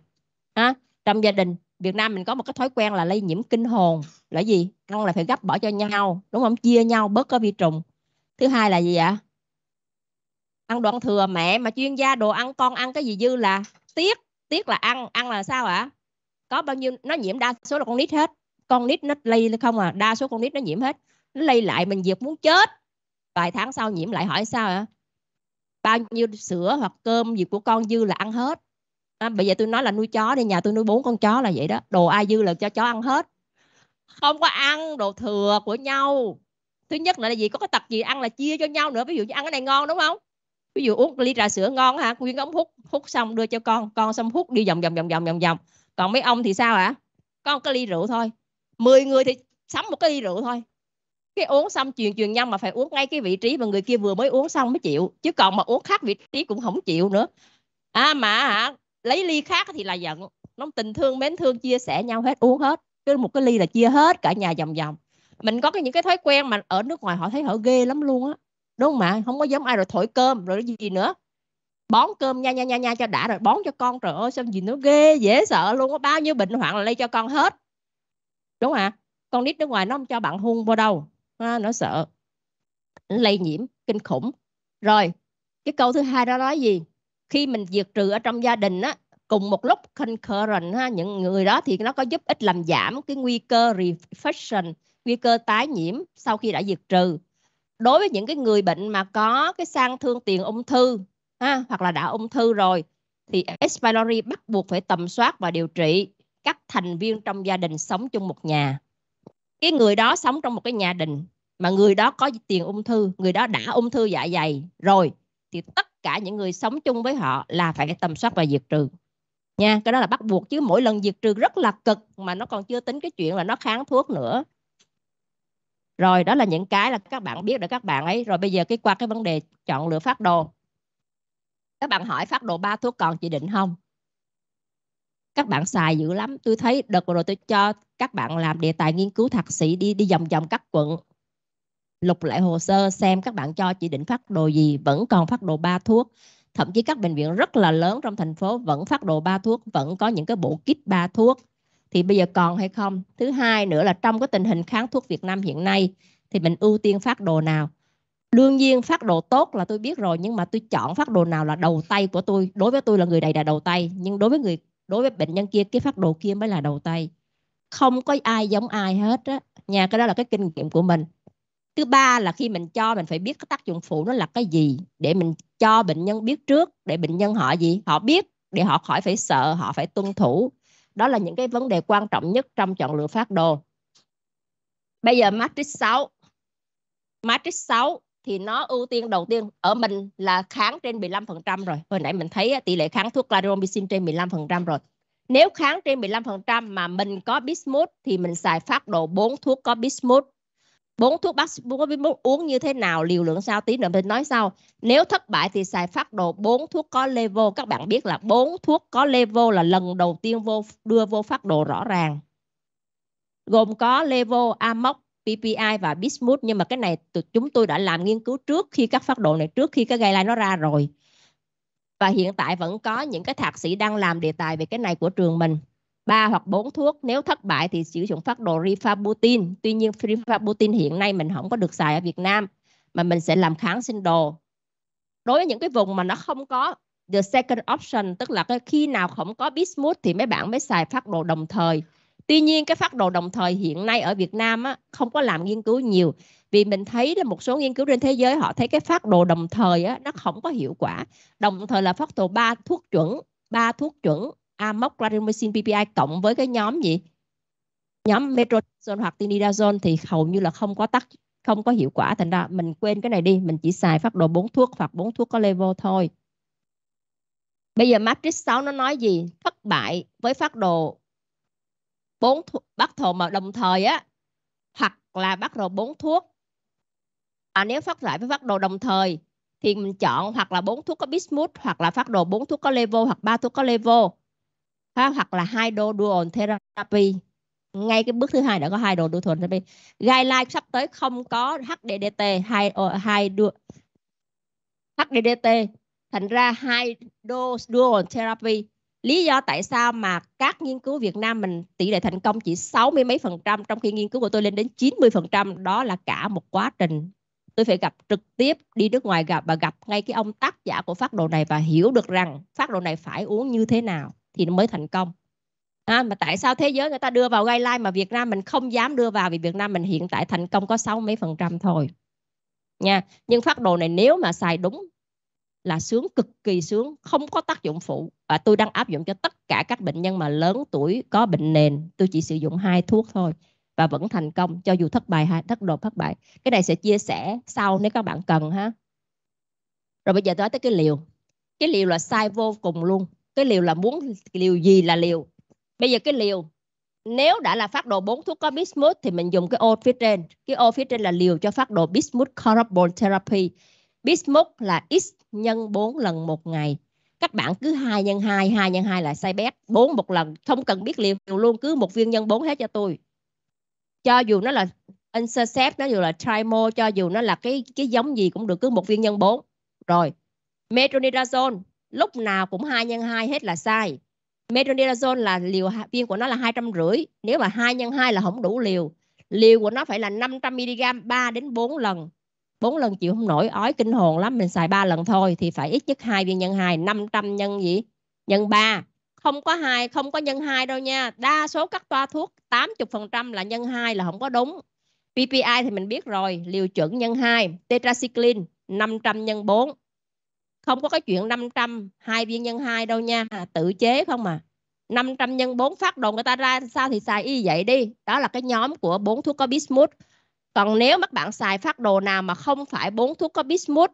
à, trong gia đình Việt Nam mình có một cái thói quen là lây nhiễm kinh hồn là gì ăn là phải gấp bỏ cho nhau đúng không chia nhau bớt có vi trùng thứ hai là gì ạ ăn đoạn thừa mẹ mà chuyên gia đồ ăn con ăn cái gì dư là tiếc tiếc là ăn ăn là sao ạ à? có bao nhiêu nó nhiễm đa số là con nít hết con nít nó lây không à đa số con nít nó nhiễm hết nó lây lại mình diệt muốn chết vài tháng sau nhiễm lại hỏi sao ạ à? bao nhiêu sữa hoặc cơm gì của con dư là ăn hết à, bây giờ tôi nói là nuôi chó đi nhà tôi nuôi bốn con chó là vậy đó đồ ai dư là cho chó ăn hết không có ăn đồ thừa của nhau thứ nhất là gì có cái tập gì ăn là chia cho nhau nữa ví dụ như ăn cái này ngon đúng không ví dụ uống ly trà sữa ngon ha, quyên ống hút hút xong đưa cho con con xong hút đi vòng vòng vòng vòng vòng vòng còn mấy ông thì sao hả có cái ly rượu thôi 10 người thì sắm một cái ly rượu thôi cái uống xong truyền truyền nhau mà phải uống ngay cái vị trí mà người kia vừa mới uống xong mới chịu chứ còn mà uống khác vị trí cũng không chịu nữa à mà hả lấy ly khác thì là giận nó tình thương mến thương chia sẻ nhau hết uống hết cứ một cái ly là chia hết cả nhà vòng vòng mình có cái những cái thói quen mà ở nước ngoài họ thấy họ ghê lắm luôn á đúng không ạ không có giống ai rồi thổi cơm rồi cái gì nữa bón cơm nha nha nha nha cho đã rồi bón cho con trời ơi sao gì nó ghê dễ sợ luôn có bao nhiêu bệnh hoạn là lây cho con hết đúng không ạ con nít nước ngoài nó không cho bạn hung vô đâu à, nó sợ lây nhiễm kinh khủng rồi cái câu thứ hai đó nói gì khi mình diệt trừ ở trong gia đình á cùng một lúc concurrent ha, những người đó thì nó có giúp ích làm giảm cái nguy cơ reflection nguy cơ tái nhiễm sau khi đã diệt trừ đối với những cái người bệnh mà có cái sang thương tiền ung thư ha, hoặc là đã ung thư rồi thì S. pylori bắt buộc phải tầm soát và điều trị các thành viên trong gia đình sống chung một nhà. Cái người đó sống trong một cái nhà đình mà người đó có tiền ung thư, người đó đã ung thư dạ dày rồi thì tất cả những người sống chung với họ là phải tầm soát và diệt trừ. Nha, cái đó là bắt buộc chứ mỗi lần diệt trừ rất là cực mà nó còn chưa tính cái chuyện là nó kháng thuốc nữa rồi đó là những cái là các bạn biết để các bạn ấy rồi bây giờ cái qua cái vấn đề chọn lựa phát đồ các bạn hỏi phát đồ ba thuốc còn chỉ định không các bạn xài dữ lắm tôi thấy đợt rồi tôi cho các bạn làm đề tài nghiên cứu thạc sĩ đi đi vòng vòng các quận lục lại hồ sơ xem các bạn cho chỉ định phát đồ gì vẫn còn phát đồ ba thuốc thậm chí các bệnh viện rất là lớn trong thành phố vẫn phát đồ ba thuốc vẫn có những cái bộ kit ba thuốc thì bây giờ còn hay không thứ hai nữa là trong cái tình hình kháng thuốc Việt Nam hiện nay thì mình ưu tiên phát đồ nào đương nhiên phát đồ tốt là tôi biết rồi nhưng mà tôi chọn phát đồ nào là đầu tay của tôi đối với tôi là người này là đầu tay nhưng đối với người đối với bệnh nhân kia cái phát đồ kia mới là đầu tay không có ai giống ai hết á nhà cái đó là cái kinh nghiệm của mình thứ ba là khi mình cho mình phải biết cái tác dụng phụ nó là cái gì để mình cho bệnh nhân biết trước để bệnh nhân họ gì họ biết để họ khỏi phải sợ họ phải tuân thủ đó là những cái vấn đề quan trọng nhất trong chọn lựa phát đồ. Bây giờ matrix 6. Matrix 6 thì nó ưu tiên đầu tiên ở mình là kháng trên 15% rồi. Hồi nãy mình thấy tỷ lệ kháng thuốc clariomycin trên 15% rồi. Nếu kháng trên 15% mà mình có bismuth thì mình xài phát đồ 4 thuốc có bismuth bốn thuốc bác bốn biết uống như thế nào liều lượng sao tí nữa mình nói sau nếu thất bại thì xài phát đồ bốn thuốc có level các bạn biết là bốn thuốc có level là lần đầu tiên vô đưa vô phát đồ rõ ràng gồm có level amox PPI và bismuth nhưng mà cái này chúng tôi đã làm nghiên cứu trước khi các phát đồ này trước khi cái guideline nó ra rồi và hiện tại vẫn có những cái thạc sĩ đang làm đề tài về cái này của trường mình 3 hoặc 4 thuốc. Nếu thất bại thì sử dụng phát đồ rifabutin. Tuy nhiên rifabutin hiện nay mình không có được xài ở Việt Nam mà mình sẽ làm kháng sinh đồ. Đối với những cái vùng mà nó không có the second option tức là cái khi nào không có bismuth thì mấy bạn mới xài phát đồ đồng thời. Tuy nhiên cái phát đồ đồng thời hiện nay ở Việt Nam á, không có làm nghiên cứu nhiều vì mình thấy là một số nghiên cứu trên thế giới họ thấy cái phát đồ đồng thời á, nó không có hiệu quả. Đồng thời là phát đồ ba thuốc chuẩn, ba thuốc chuẩn amox clarimycin PPI cộng với cái nhóm gì nhóm metronidazole hoặc tinidazole thì hầu như là không có tác không có hiệu quả thành ra mình quên cái này đi mình chỉ xài phát đồ bốn thuốc hoặc bốn thuốc có level thôi bây giờ matrix 6 nó nói gì thất bại với phát đồ bốn thuốc bắt thổ mà đồng thời á hoặc là bắt đầu bốn thuốc à, nếu phát lại với phát đồ đồng thời thì mình chọn hoặc là bốn thuốc có bismuth hoặc là phát đồ bốn thuốc có level hoặc ba thuốc có level ha, hoặc là hai dual therapy ngay cái bước thứ hai đã có hai đồ đua therapy guideline sắp tới không có HDDT hai ờ, hai HDDT thành ra hai dose dual therapy lý do tại sao mà các nghiên cứu Việt Nam mình tỷ lệ thành công chỉ sáu mươi mấy phần trăm trong khi nghiên cứu của tôi lên đến 90 phần trăm đó là cả một quá trình tôi phải gặp trực tiếp đi nước ngoài gặp và gặp ngay cái ông tác giả của phát đồ này và hiểu được rằng phát đồ này phải uống như thế nào thì nó mới thành công à, mà tại sao thế giới người ta đưa vào guideline mà Việt Nam mình không dám đưa vào vì Việt Nam mình hiện tại thành công có sáu mấy phần trăm thôi nha nhưng phát đồ này nếu mà xài đúng là sướng cực kỳ sướng không có tác dụng phụ và tôi đang áp dụng cho tất cả các bệnh nhân mà lớn tuổi có bệnh nền tôi chỉ sử dụng hai thuốc thôi và vẫn thành công cho dù thất bại hay thất độ thất bại cái này sẽ chia sẻ sau nếu các bạn cần ha rồi bây giờ nói tới cái liều cái liều là sai vô cùng luôn cái liều là muốn liều gì là liều bây giờ cái liều nếu đã là phát đồ bốn thuốc có bismuth thì mình dùng cái ô phía trên cái ô phía trên là liều cho phát đồ bismuth carbon therapy bismuth là x nhân 4 lần một ngày các bạn cứ 2 nhân 2, 2 nhân 2 là sai bét, 4 một lần, không cần biết liều luôn, cứ một viên nhân 4 hết cho tôi. Cho dù nó là intercept, nó dù là trimo, cho dù nó là cái cái giống gì cũng được, cứ một viên nhân 4. Rồi, metronidazole lúc nào cũng 2 nhân 2 hết là sai. Metronidazole là liều viên của nó là rưỡi. nếu mà 2 nhân 2 là không đủ liều. Liều của nó phải là 500 mg 3 đến 4 lần. 4 lần chịu không nổi, ói kinh hồn lắm, mình xài 3 lần thôi thì phải ít nhất 2 viên nhân 2, 500 nhân gì? Nhân 3. Không có hai không có nhân 2 đâu nha. Đa số các toa thuốc 80% là nhân 2 là không có đúng. PPI thì mình biết rồi, liều chuẩn nhân 2, tetracycline 500 nhân 4 không có cái chuyện 500 hai viên nhân hai đâu nha à, tự chế không mà 500 nhân 4 phát đồ người ta ra sao thì xài y vậy đi đó là cái nhóm của bốn thuốc có bismuth còn nếu các bạn xài phát đồ nào mà không phải bốn thuốc có bismuth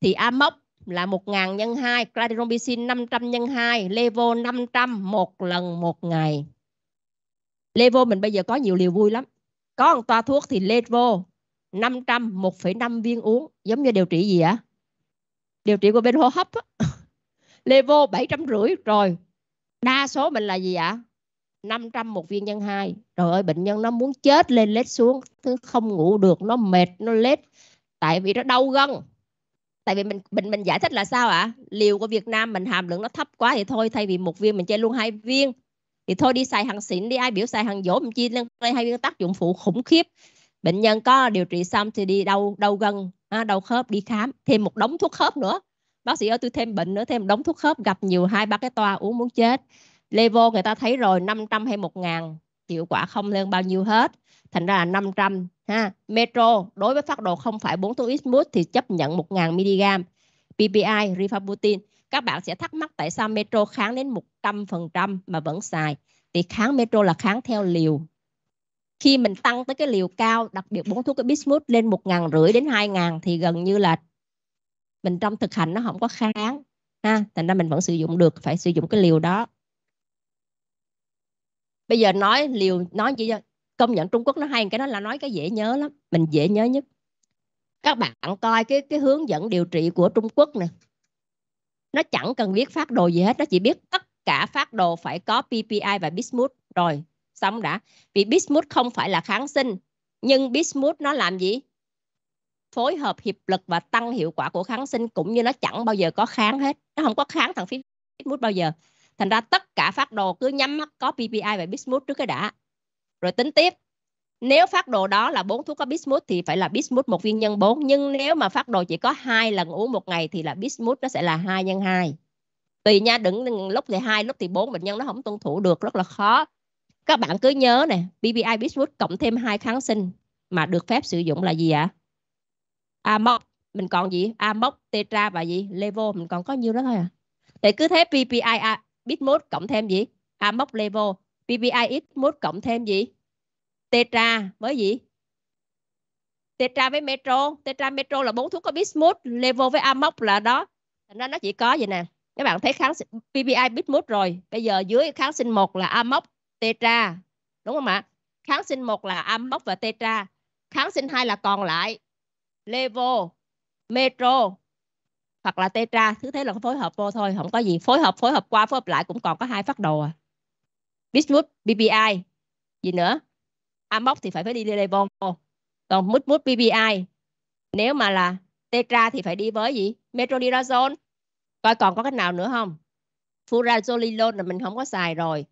thì amox là 1000 nhân 2, clarirombicin 500 nhân 2, levo 500 một lần một ngày. Levo mình bây giờ có nhiều liều vui lắm. Có một toa thuốc thì levo 500 1,5 viên uống giống như điều trị gì ạ? À? điều trị của bên hô hấp á, levo bảy trăm rưỡi rồi đa số mình là gì ạ 500 một viên nhân 2 Trời ơi bệnh nhân nó muốn chết lên lết xuống Thứ không ngủ được nó mệt nó lết Tại vì nó đau gân Tại vì mình mình mình giải thích là sao ạ Liều của Việt Nam mình hàm lượng nó thấp quá Thì thôi thay vì một viên mình chơi luôn hai viên Thì thôi đi xài hàng xịn đi ai biểu xài hàng dỗ Mình chia lên hai viên tác dụng phụ khủng khiếp Bệnh nhân có điều trị xong thì đi đau đau gân à, đau khớp đi khám thêm một đống thuốc khớp nữa bác sĩ ơi tôi thêm bệnh nữa thêm đống thuốc khớp gặp nhiều hai ba cái toa uống muốn chết levo người ta thấy rồi 500 hay 1 ngàn hiệu quả không lên bao nhiêu hết thành ra là 500 ha metro đối với phát đồ không phải 4 thuốc ismut thì chấp nhận 1 ngàn mg PPI rifabutin các bạn sẽ thắc mắc tại sao metro kháng đến 100% mà vẫn xài thì kháng metro là kháng theo liều khi mình tăng tới cái liều cao đặc biệt bốn thuốc cái bismuth lên một ngàn rưỡi đến hai ngàn thì gần như là mình trong thực hành nó không có kháng ha thành ra mình vẫn sử dụng được phải sử dụng cái liều đó bây giờ nói liều nói chỉ công nhận Trung Quốc nó hay cái đó là nói cái dễ nhớ lắm mình dễ nhớ nhất các bạn coi cái cái hướng dẫn điều trị của Trung Quốc nè nó chẳng cần biết phát đồ gì hết nó chỉ biết tất cả phát đồ phải có PPI và bismuth rồi xong đã vì bismuth không phải là kháng sinh nhưng bismuth nó làm gì phối hợp hiệp lực và tăng hiệu quả của kháng sinh cũng như nó chẳng bao giờ có kháng hết nó không có kháng thằng bismuth bao giờ thành ra tất cả phát đồ cứ nhắm mắt có PPI và bismuth trước cái đã rồi tính tiếp nếu phát đồ đó là bốn thuốc có bismuth thì phải là bismuth một viên nhân 4 nhưng nếu mà phát đồ chỉ có hai lần uống một ngày thì là bismuth nó sẽ là hai nhân hai tùy nha đừng lúc thì hai lúc thì bốn bệnh nhân nó không tuân thủ được rất là khó các bạn cứ nhớ nè BBI Biswood cộng thêm hai kháng sinh mà được phép sử dụng là gì ạ à? amox mình còn gì amox tetra và gì levo mình còn có nhiêu đó thôi à thì cứ thế BBI à, Biswood cộng thêm gì amox levo BBI Biswood cộng thêm gì tetra với gì tetra với metro tetra metro là bốn thuốc có bismuth levo với amox là đó thành ra nó chỉ có vậy nè các bạn thấy kháng sinh PPI bismuth rồi bây giờ dưới kháng sinh một là amox tetra đúng không ạ kháng sinh một là amox và tetra kháng sinh hai là còn lại levo metro hoặc là tetra thứ thế là phối hợp vô thôi không có gì phối hợp phối hợp qua phối hợp lại cũng còn có hai phát đồ à bismuth bpi gì nữa amox thì phải phải đi levo còn bismuth mút nếu mà là tetra thì phải đi với gì metronidazole coi còn có cái nào nữa không furazolilone là mình không có xài rồi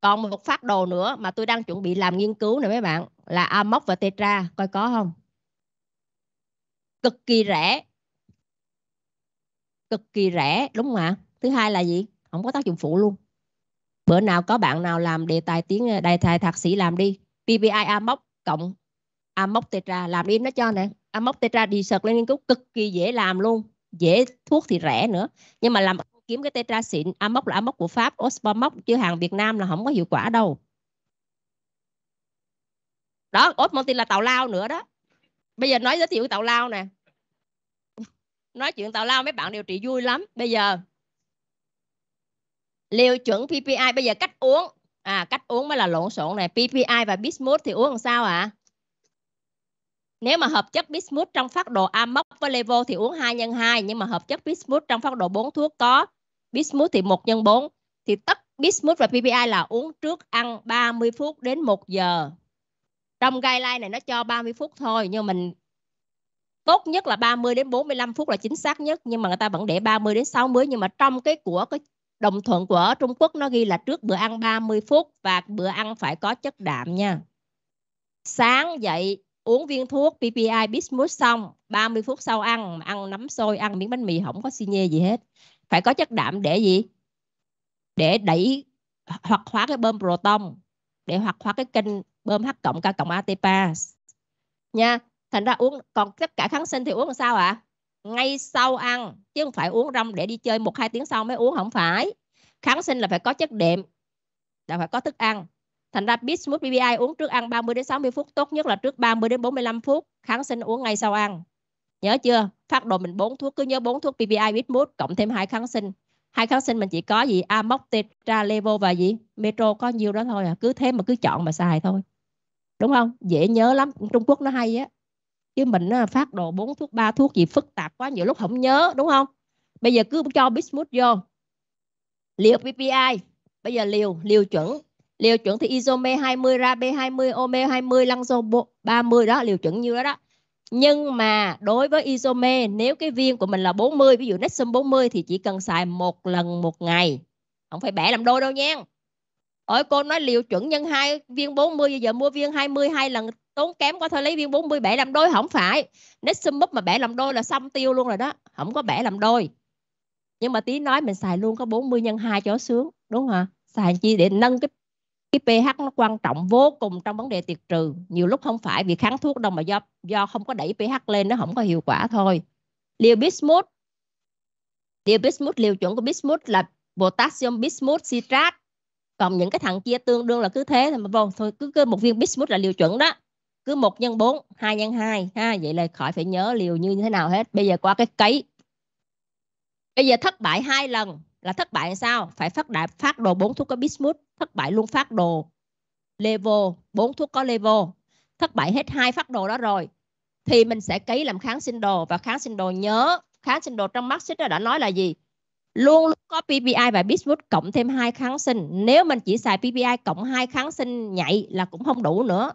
còn một phát đồ nữa mà tôi đang chuẩn bị làm nghiên cứu này mấy bạn là amoc và tetra coi có không cực kỳ rẻ cực kỳ rẻ đúng không ạ thứ hai là gì không có tác dụng phụ luôn bữa nào có bạn nào làm đề tài tiếng ờ, đại tài thạc sĩ làm đi PPI amoc cộng amoc tetra làm đi nó cho nè amoc tetra đi sợt lên nghiên cứu cực kỳ dễ làm luôn dễ thuốc thì rẻ nữa nhưng mà làm kiếm cái tetra xịn là amox của pháp osmomox chứ hàng việt nam là không có hiệu quả đâu đó osmotin là tàu lao nữa đó bây giờ nói giới thiệu tàu lao nè nói chuyện tàu lao mấy bạn điều trị vui lắm bây giờ liều chuẩn PPI bây giờ cách uống à cách uống mới là lộn xộn này PPI và bismuth thì uống làm sao ạ à? nếu mà hợp chất bismuth trong phát đồ amox với levo thì uống 2 nhân 2 nhưng mà hợp chất bismuth trong phát đồ 4 thuốc có bismuth thì 1 x 4 thì tất bismuth và PPI là uống trước ăn 30 phút đến 1 giờ. Trong guideline này nó cho 30 phút thôi nhưng mình tốt nhất là 30 đến 45 phút là chính xác nhất nhưng mà người ta vẫn để 30 đến 60 nhưng mà trong cái của cái đồng thuận của Trung Quốc nó ghi là trước bữa ăn 30 phút và bữa ăn phải có chất đạm nha. Sáng dậy uống viên thuốc PPI bismuth xong 30 phút sau ăn ăn nấm sôi ăn miếng bánh mì không có xi nhê gì hết phải có chất đạm để gì để đẩy hoặc hóa cái bơm proton để hoặc hóa cái kênh bơm H cộng K cộng ATP nha thành ra uống còn tất cả kháng sinh thì uống làm sao ạ à? ngay sau ăn chứ không phải uống rong để đi chơi một hai tiếng sau mới uống không phải kháng sinh là phải có chất đệm là phải có thức ăn thành ra Bismuth BBI uống trước ăn 30 đến 60 phút tốt nhất là trước 30 đến 45 phút kháng sinh uống ngay sau ăn nhớ chưa phát đồ mình bốn thuốc cứ nhớ bốn thuốc PPI Bismut cộng thêm hai kháng sinh hai kháng sinh mình chỉ có gì amoxetra levo và gì metro có nhiêu đó thôi à cứ thêm mà cứ chọn mà xài thôi đúng không dễ nhớ lắm trung quốc nó hay á chứ mình phát đồ bốn thuốc ba thuốc gì phức tạp quá nhiều lúc không nhớ đúng không bây giờ cứ cho bismuth vô liều ppi bây giờ liều liều chuẩn liều chuẩn thì isome 20 ra b 20 ome 20 lanzo 30 đó liều chuẩn như đó đó nhưng mà đối với isome nếu cái viên của mình là 40 ví dụ nexum 40 thì chỉ cần xài một lần một ngày không phải bẻ làm đôi đâu nha Ôi cô nói liều chuẩn nhân hai viên 40 giờ mua viên 20 hai lần tốn kém có thôi lấy viên 40 bẻ làm đôi không phải. Nexum búp mà bẻ làm đôi là xong tiêu luôn rồi đó, không có bẻ làm đôi. Nhưng mà tí nói mình xài luôn có 40 nhân 2 cho sướng, đúng không Xài chi để nâng cái cái pH nó quan trọng vô cùng trong vấn đề tiệt trừ nhiều lúc không phải vì kháng thuốc đâu mà do do không có đẩy pH lên nó không có hiệu quả thôi liều bismuth liều bismuth liều chuẩn của bismuth là potassium bismuth citrat còn những cái thằng kia tương đương là cứ thế thôi mà vô thôi cứ, cứ một viên bismuth là liều chuẩn đó cứ một nhân bốn hai nhân hai ha vậy là khỏi phải nhớ liều như thế nào hết bây giờ qua cái cấy bây giờ thất bại hai lần là thất bại sao phải phát đại phát đồ bốn thuốc có bismuth thất bại luôn phát đồ levo bốn thuốc có levo thất bại hết hai phát đồ đó rồi thì mình sẽ ký làm kháng sinh đồ và kháng sinh đồ nhớ kháng sinh đồ trong mắt xích đã nói là gì luôn luôn có PPI và Biswood cộng thêm hai kháng sinh nếu mình chỉ xài PPI cộng hai kháng sinh nhạy là cũng không đủ nữa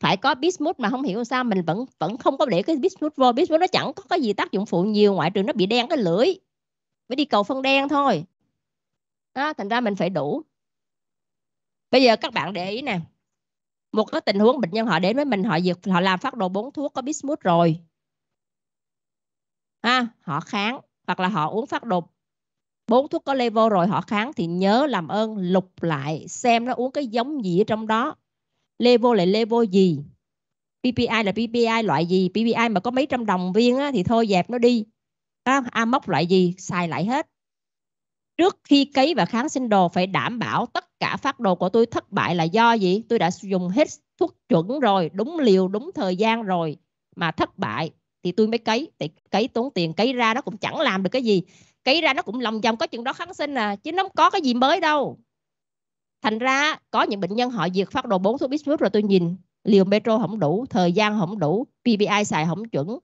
phải có bismuth mà không hiểu sao mình vẫn vẫn không có để cái bismuth vô bismuth nó chẳng có cái gì tác dụng phụ nhiều ngoại trừ nó bị đen cái lưỡi mới đi cầu phân đen thôi đó, thành ra mình phải đủ bây giờ các bạn để ý nè một cái tình huống bệnh nhân họ đến với mình họ dược họ làm phát đồ bốn thuốc có bismuth rồi ha à, họ kháng hoặc là họ uống phát đồ bốn thuốc có levo rồi họ kháng thì nhớ làm ơn lục lại xem nó uống cái giống gì ở trong đó levo lại levo gì PPI là PPI loại gì PPI mà có mấy trăm đồng viên á, thì thôi dẹp nó đi à, amox loại gì xài lại hết trước khi cấy và kháng sinh đồ phải đảm bảo tất cả phát đồ của tôi thất bại là do gì tôi đã dùng hết thuốc chuẩn rồi đúng liều đúng thời gian rồi mà thất bại thì tôi mới cấy thì cấy tốn tiền cấy ra nó cũng chẳng làm được cái gì cấy ra nó cũng lòng vòng có chuyện đó kháng sinh à chứ nó không có cái gì mới đâu thành ra có những bệnh nhân họ diệt phát đồ bốn thuốc bismuth rồi tôi nhìn liều metro không đủ thời gian không đủ ppi xài không chuẩn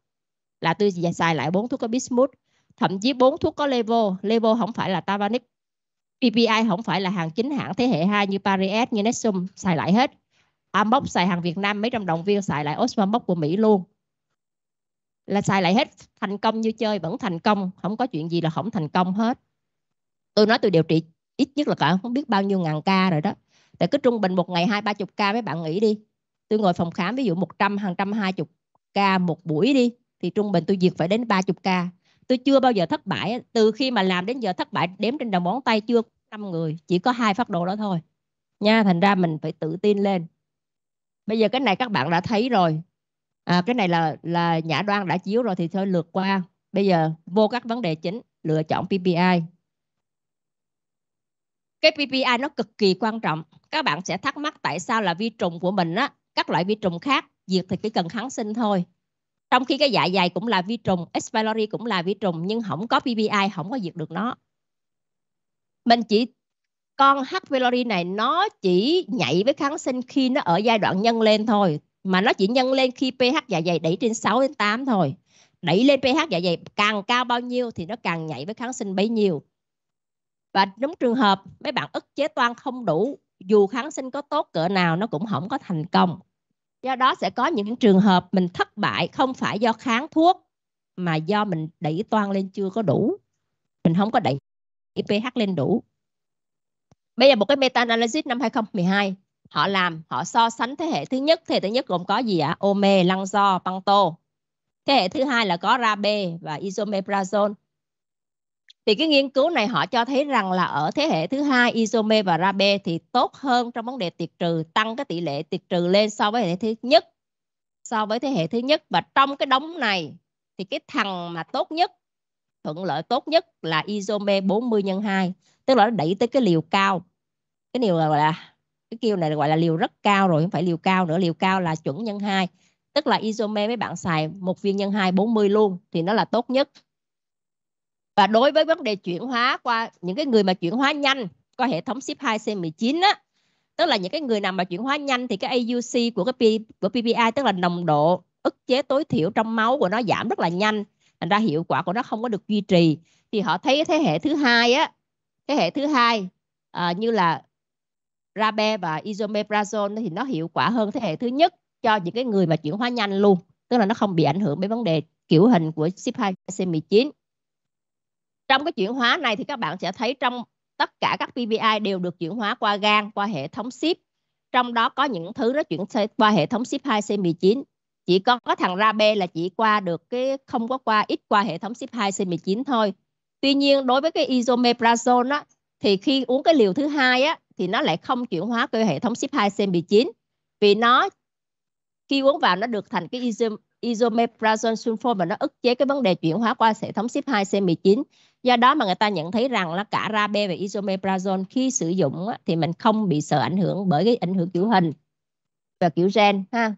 là tôi xài lại bốn thuốc có bismuth thậm chí bốn thuốc có level level không phải là Tavanic PPI không phải là hàng chính hãng thế hệ 2 như Paris như Nexum xài lại hết Amox xài hàng Việt Nam mấy trăm động viên xài lại Osmomox của Mỹ luôn là xài lại hết thành công như chơi vẫn thành công không có chuyện gì là không thành công hết tôi nói tôi điều trị ít nhất là cả không biết bao nhiêu ngàn ca rồi đó tại cứ trung bình một ngày hai ba chục ca mấy bạn nghĩ đi tôi ngồi phòng khám ví dụ một trăm hàng trăm hai chục ca một buổi đi thì trung bình tôi duyệt phải đến ba chục ca tôi chưa bao giờ thất bại từ khi mà làm đến giờ thất bại đếm trên đầu ngón tay chưa năm người chỉ có hai phát đồ đó thôi nha thành ra mình phải tự tin lên bây giờ cái này các bạn đã thấy rồi à, cái này là là nhã đoan đã chiếu rồi thì thôi lượt qua bây giờ vô các vấn đề chính lựa chọn PPI cái PPI nó cực kỳ quan trọng các bạn sẽ thắc mắc tại sao là vi trùng của mình á các loại vi trùng khác diệt thì chỉ cần kháng sinh thôi trong khi cái dạ dày cũng là vi trùng x valori cũng là vi trùng nhưng không có ppi không có diệt được nó mình chỉ con H. pylori này nó chỉ nhảy với kháng sinh khi nó ở giai đoạn nhân lên thôi mà nó chỉ nhân lên khi pH dạ dày đẩy trên 6 đến 8 thôi đẩy lên pH dạ dày càng cao bao nhiêu thì nó càng nhảy với kháng sinh bấy nhiêu và đúng trường hợp mấy bạn ức chế toan không đủ dù kháng sinh có tốt cỡ nào nó cũng không có thành công do đó sẽ có những trường hợp mình thất bại không phải do kháng thuốc mà do mình đẩy toan lên chưa có đủ mình không có đẩy pH lên đủ bây giờ một cái meta analysis năm 2012 họ làm họ so sánh thế hệ thứ nhất thế hệ thứ nhất gồm có gì ạ ome lăng panto thế hệ thứ hai là có rabe và isomeprazone thì cái nghiên cứu này họ cho thấy rằng là ở thế hệ thứ hai isome và rabe thì tốt hơn trong vấn đề tiệt trừ tăng cái tỷ lệ tiệt trừ lên so với thế hệ thứ nhất so với thế hệ thứ nhất và trong cái đống này thì cái thằng mà tốt nhất thuận lợi tốt nhất là isome 40 nhân 2 tức là nó đẩy tới cái liều cao cái liều gọi là cái kêu này gọi là liều rất cao rồi không phải liều cao nữa liều cao là chuẩn nhân 2 tức là isome mấy bạn xài một viên nhân 2 40 luôn thì nó là tốt nhất và đối với vấn đề chuyển hóa qua những cái người mà chuyển hóa nhanh qua hệ thống ship 2 c 19 á tức là những cái người nào mà chuyển hóa nhanh thì cái AUC của cái P, của PPI tức là nồng độ ức chế tối thiểu trong máu của nó giảm rất là nhanh thành ra hiệu quả của nó không có được duy trì thì họ thấy thế hệ thứ hai á thế hệ thứ hai à, như là Rabe và Isomeprazole thì nó hiệu quả hơn thế hệ thứ nhất cho những cái người mà chuyển hóa nhanh luôn tức là nó không bị ảnh hưởng bởi vấn đề kiểu hình của ship 2 C19 trong cái chuyển hóa này thì các bạn sẽ thấy trong tất cả các PPI đều được chuyển hóa qua gan, qua hệ thống ship. Trong đó có những thứ nó chuyển qua hệ thống ship 2C19. Chỉ có, có thằng ra là chỉ qua được cái không có qua ít qua hệ thống ship 2C19 thôi. Tuy nhiên đối với cái isomeprazole á, thì khi uống cái liều thứ hai á, thì nó lại không chuyển hóa cơ hệ thống ship 2C19 vì nó khi uống vào nó được thành cái isom, isomeprazole sulfone và nó ức chế cái vấn đề chuyển hóa qua hệ thống ship 2C19 do đó mà người ta nhận thấy rằng là cả rabe và isomeprazole khi sử dụng á, thì mình không bị sợ ảnh hưởng bởi cái ảnh hưởng kiểu hình và kiểu gen ha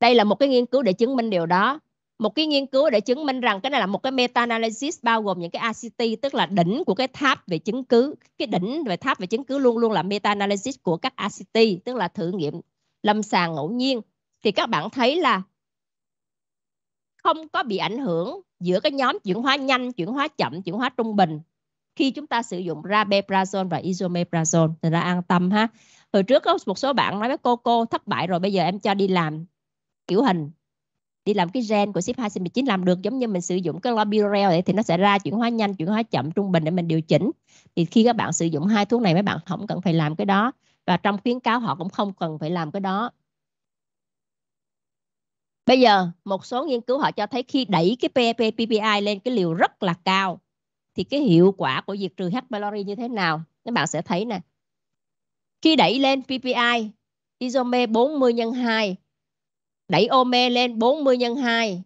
đây là một cái nghiên cứu để chứng minh điều đó một cái nghiên cứu để chứng minh rằng cái này là một cái meta analysis bao gồm những cái ICT tức là đỉnh của cái tháp về chứng cứ cái đỉnh về tháp về chứng cứ luôn luôn là meta analysis của các ICT tức là thử nghiệm lâm sàng ngẫu nhiên thì các bạn thấy là không có bị ảnh hưởng giữa cái nhóm chuyển hóa nhanh, chuyển hóa chậm, chuyển hóa trung bình khi chúng ta sử dụng rabeprazole và isomeprazole thì ra an tâm ha. Hồi trước có một số bạn nói với cô cô thất bại rồi bây giờ em cho đi làm kiểu hình đi làm cái gen của ship 219 làm được giống như mình sử dụng cái Lobirel thì nó sẽ ra chuyển hóa nhanh, chuyển hóa chậm, trung bình để mình điều chỉnh. Thì khi các bạn sử dụng hai thuốc này mấy bạn không cần phải làm cái đó và trong khuyến cáo họ cũng không cần phải làm cái đó Bây giờ một số nghiên cứu họ cho thấy khi đẩy cái PPI lên cái liều rất là cao thì cái hiệu quả của việc trừ H. pylori như thế nào? Các bạn sẽ thấy nè. Khi đẩy lên PPI isome 40 nhân 2 đẩy ome lên 40 nhân 2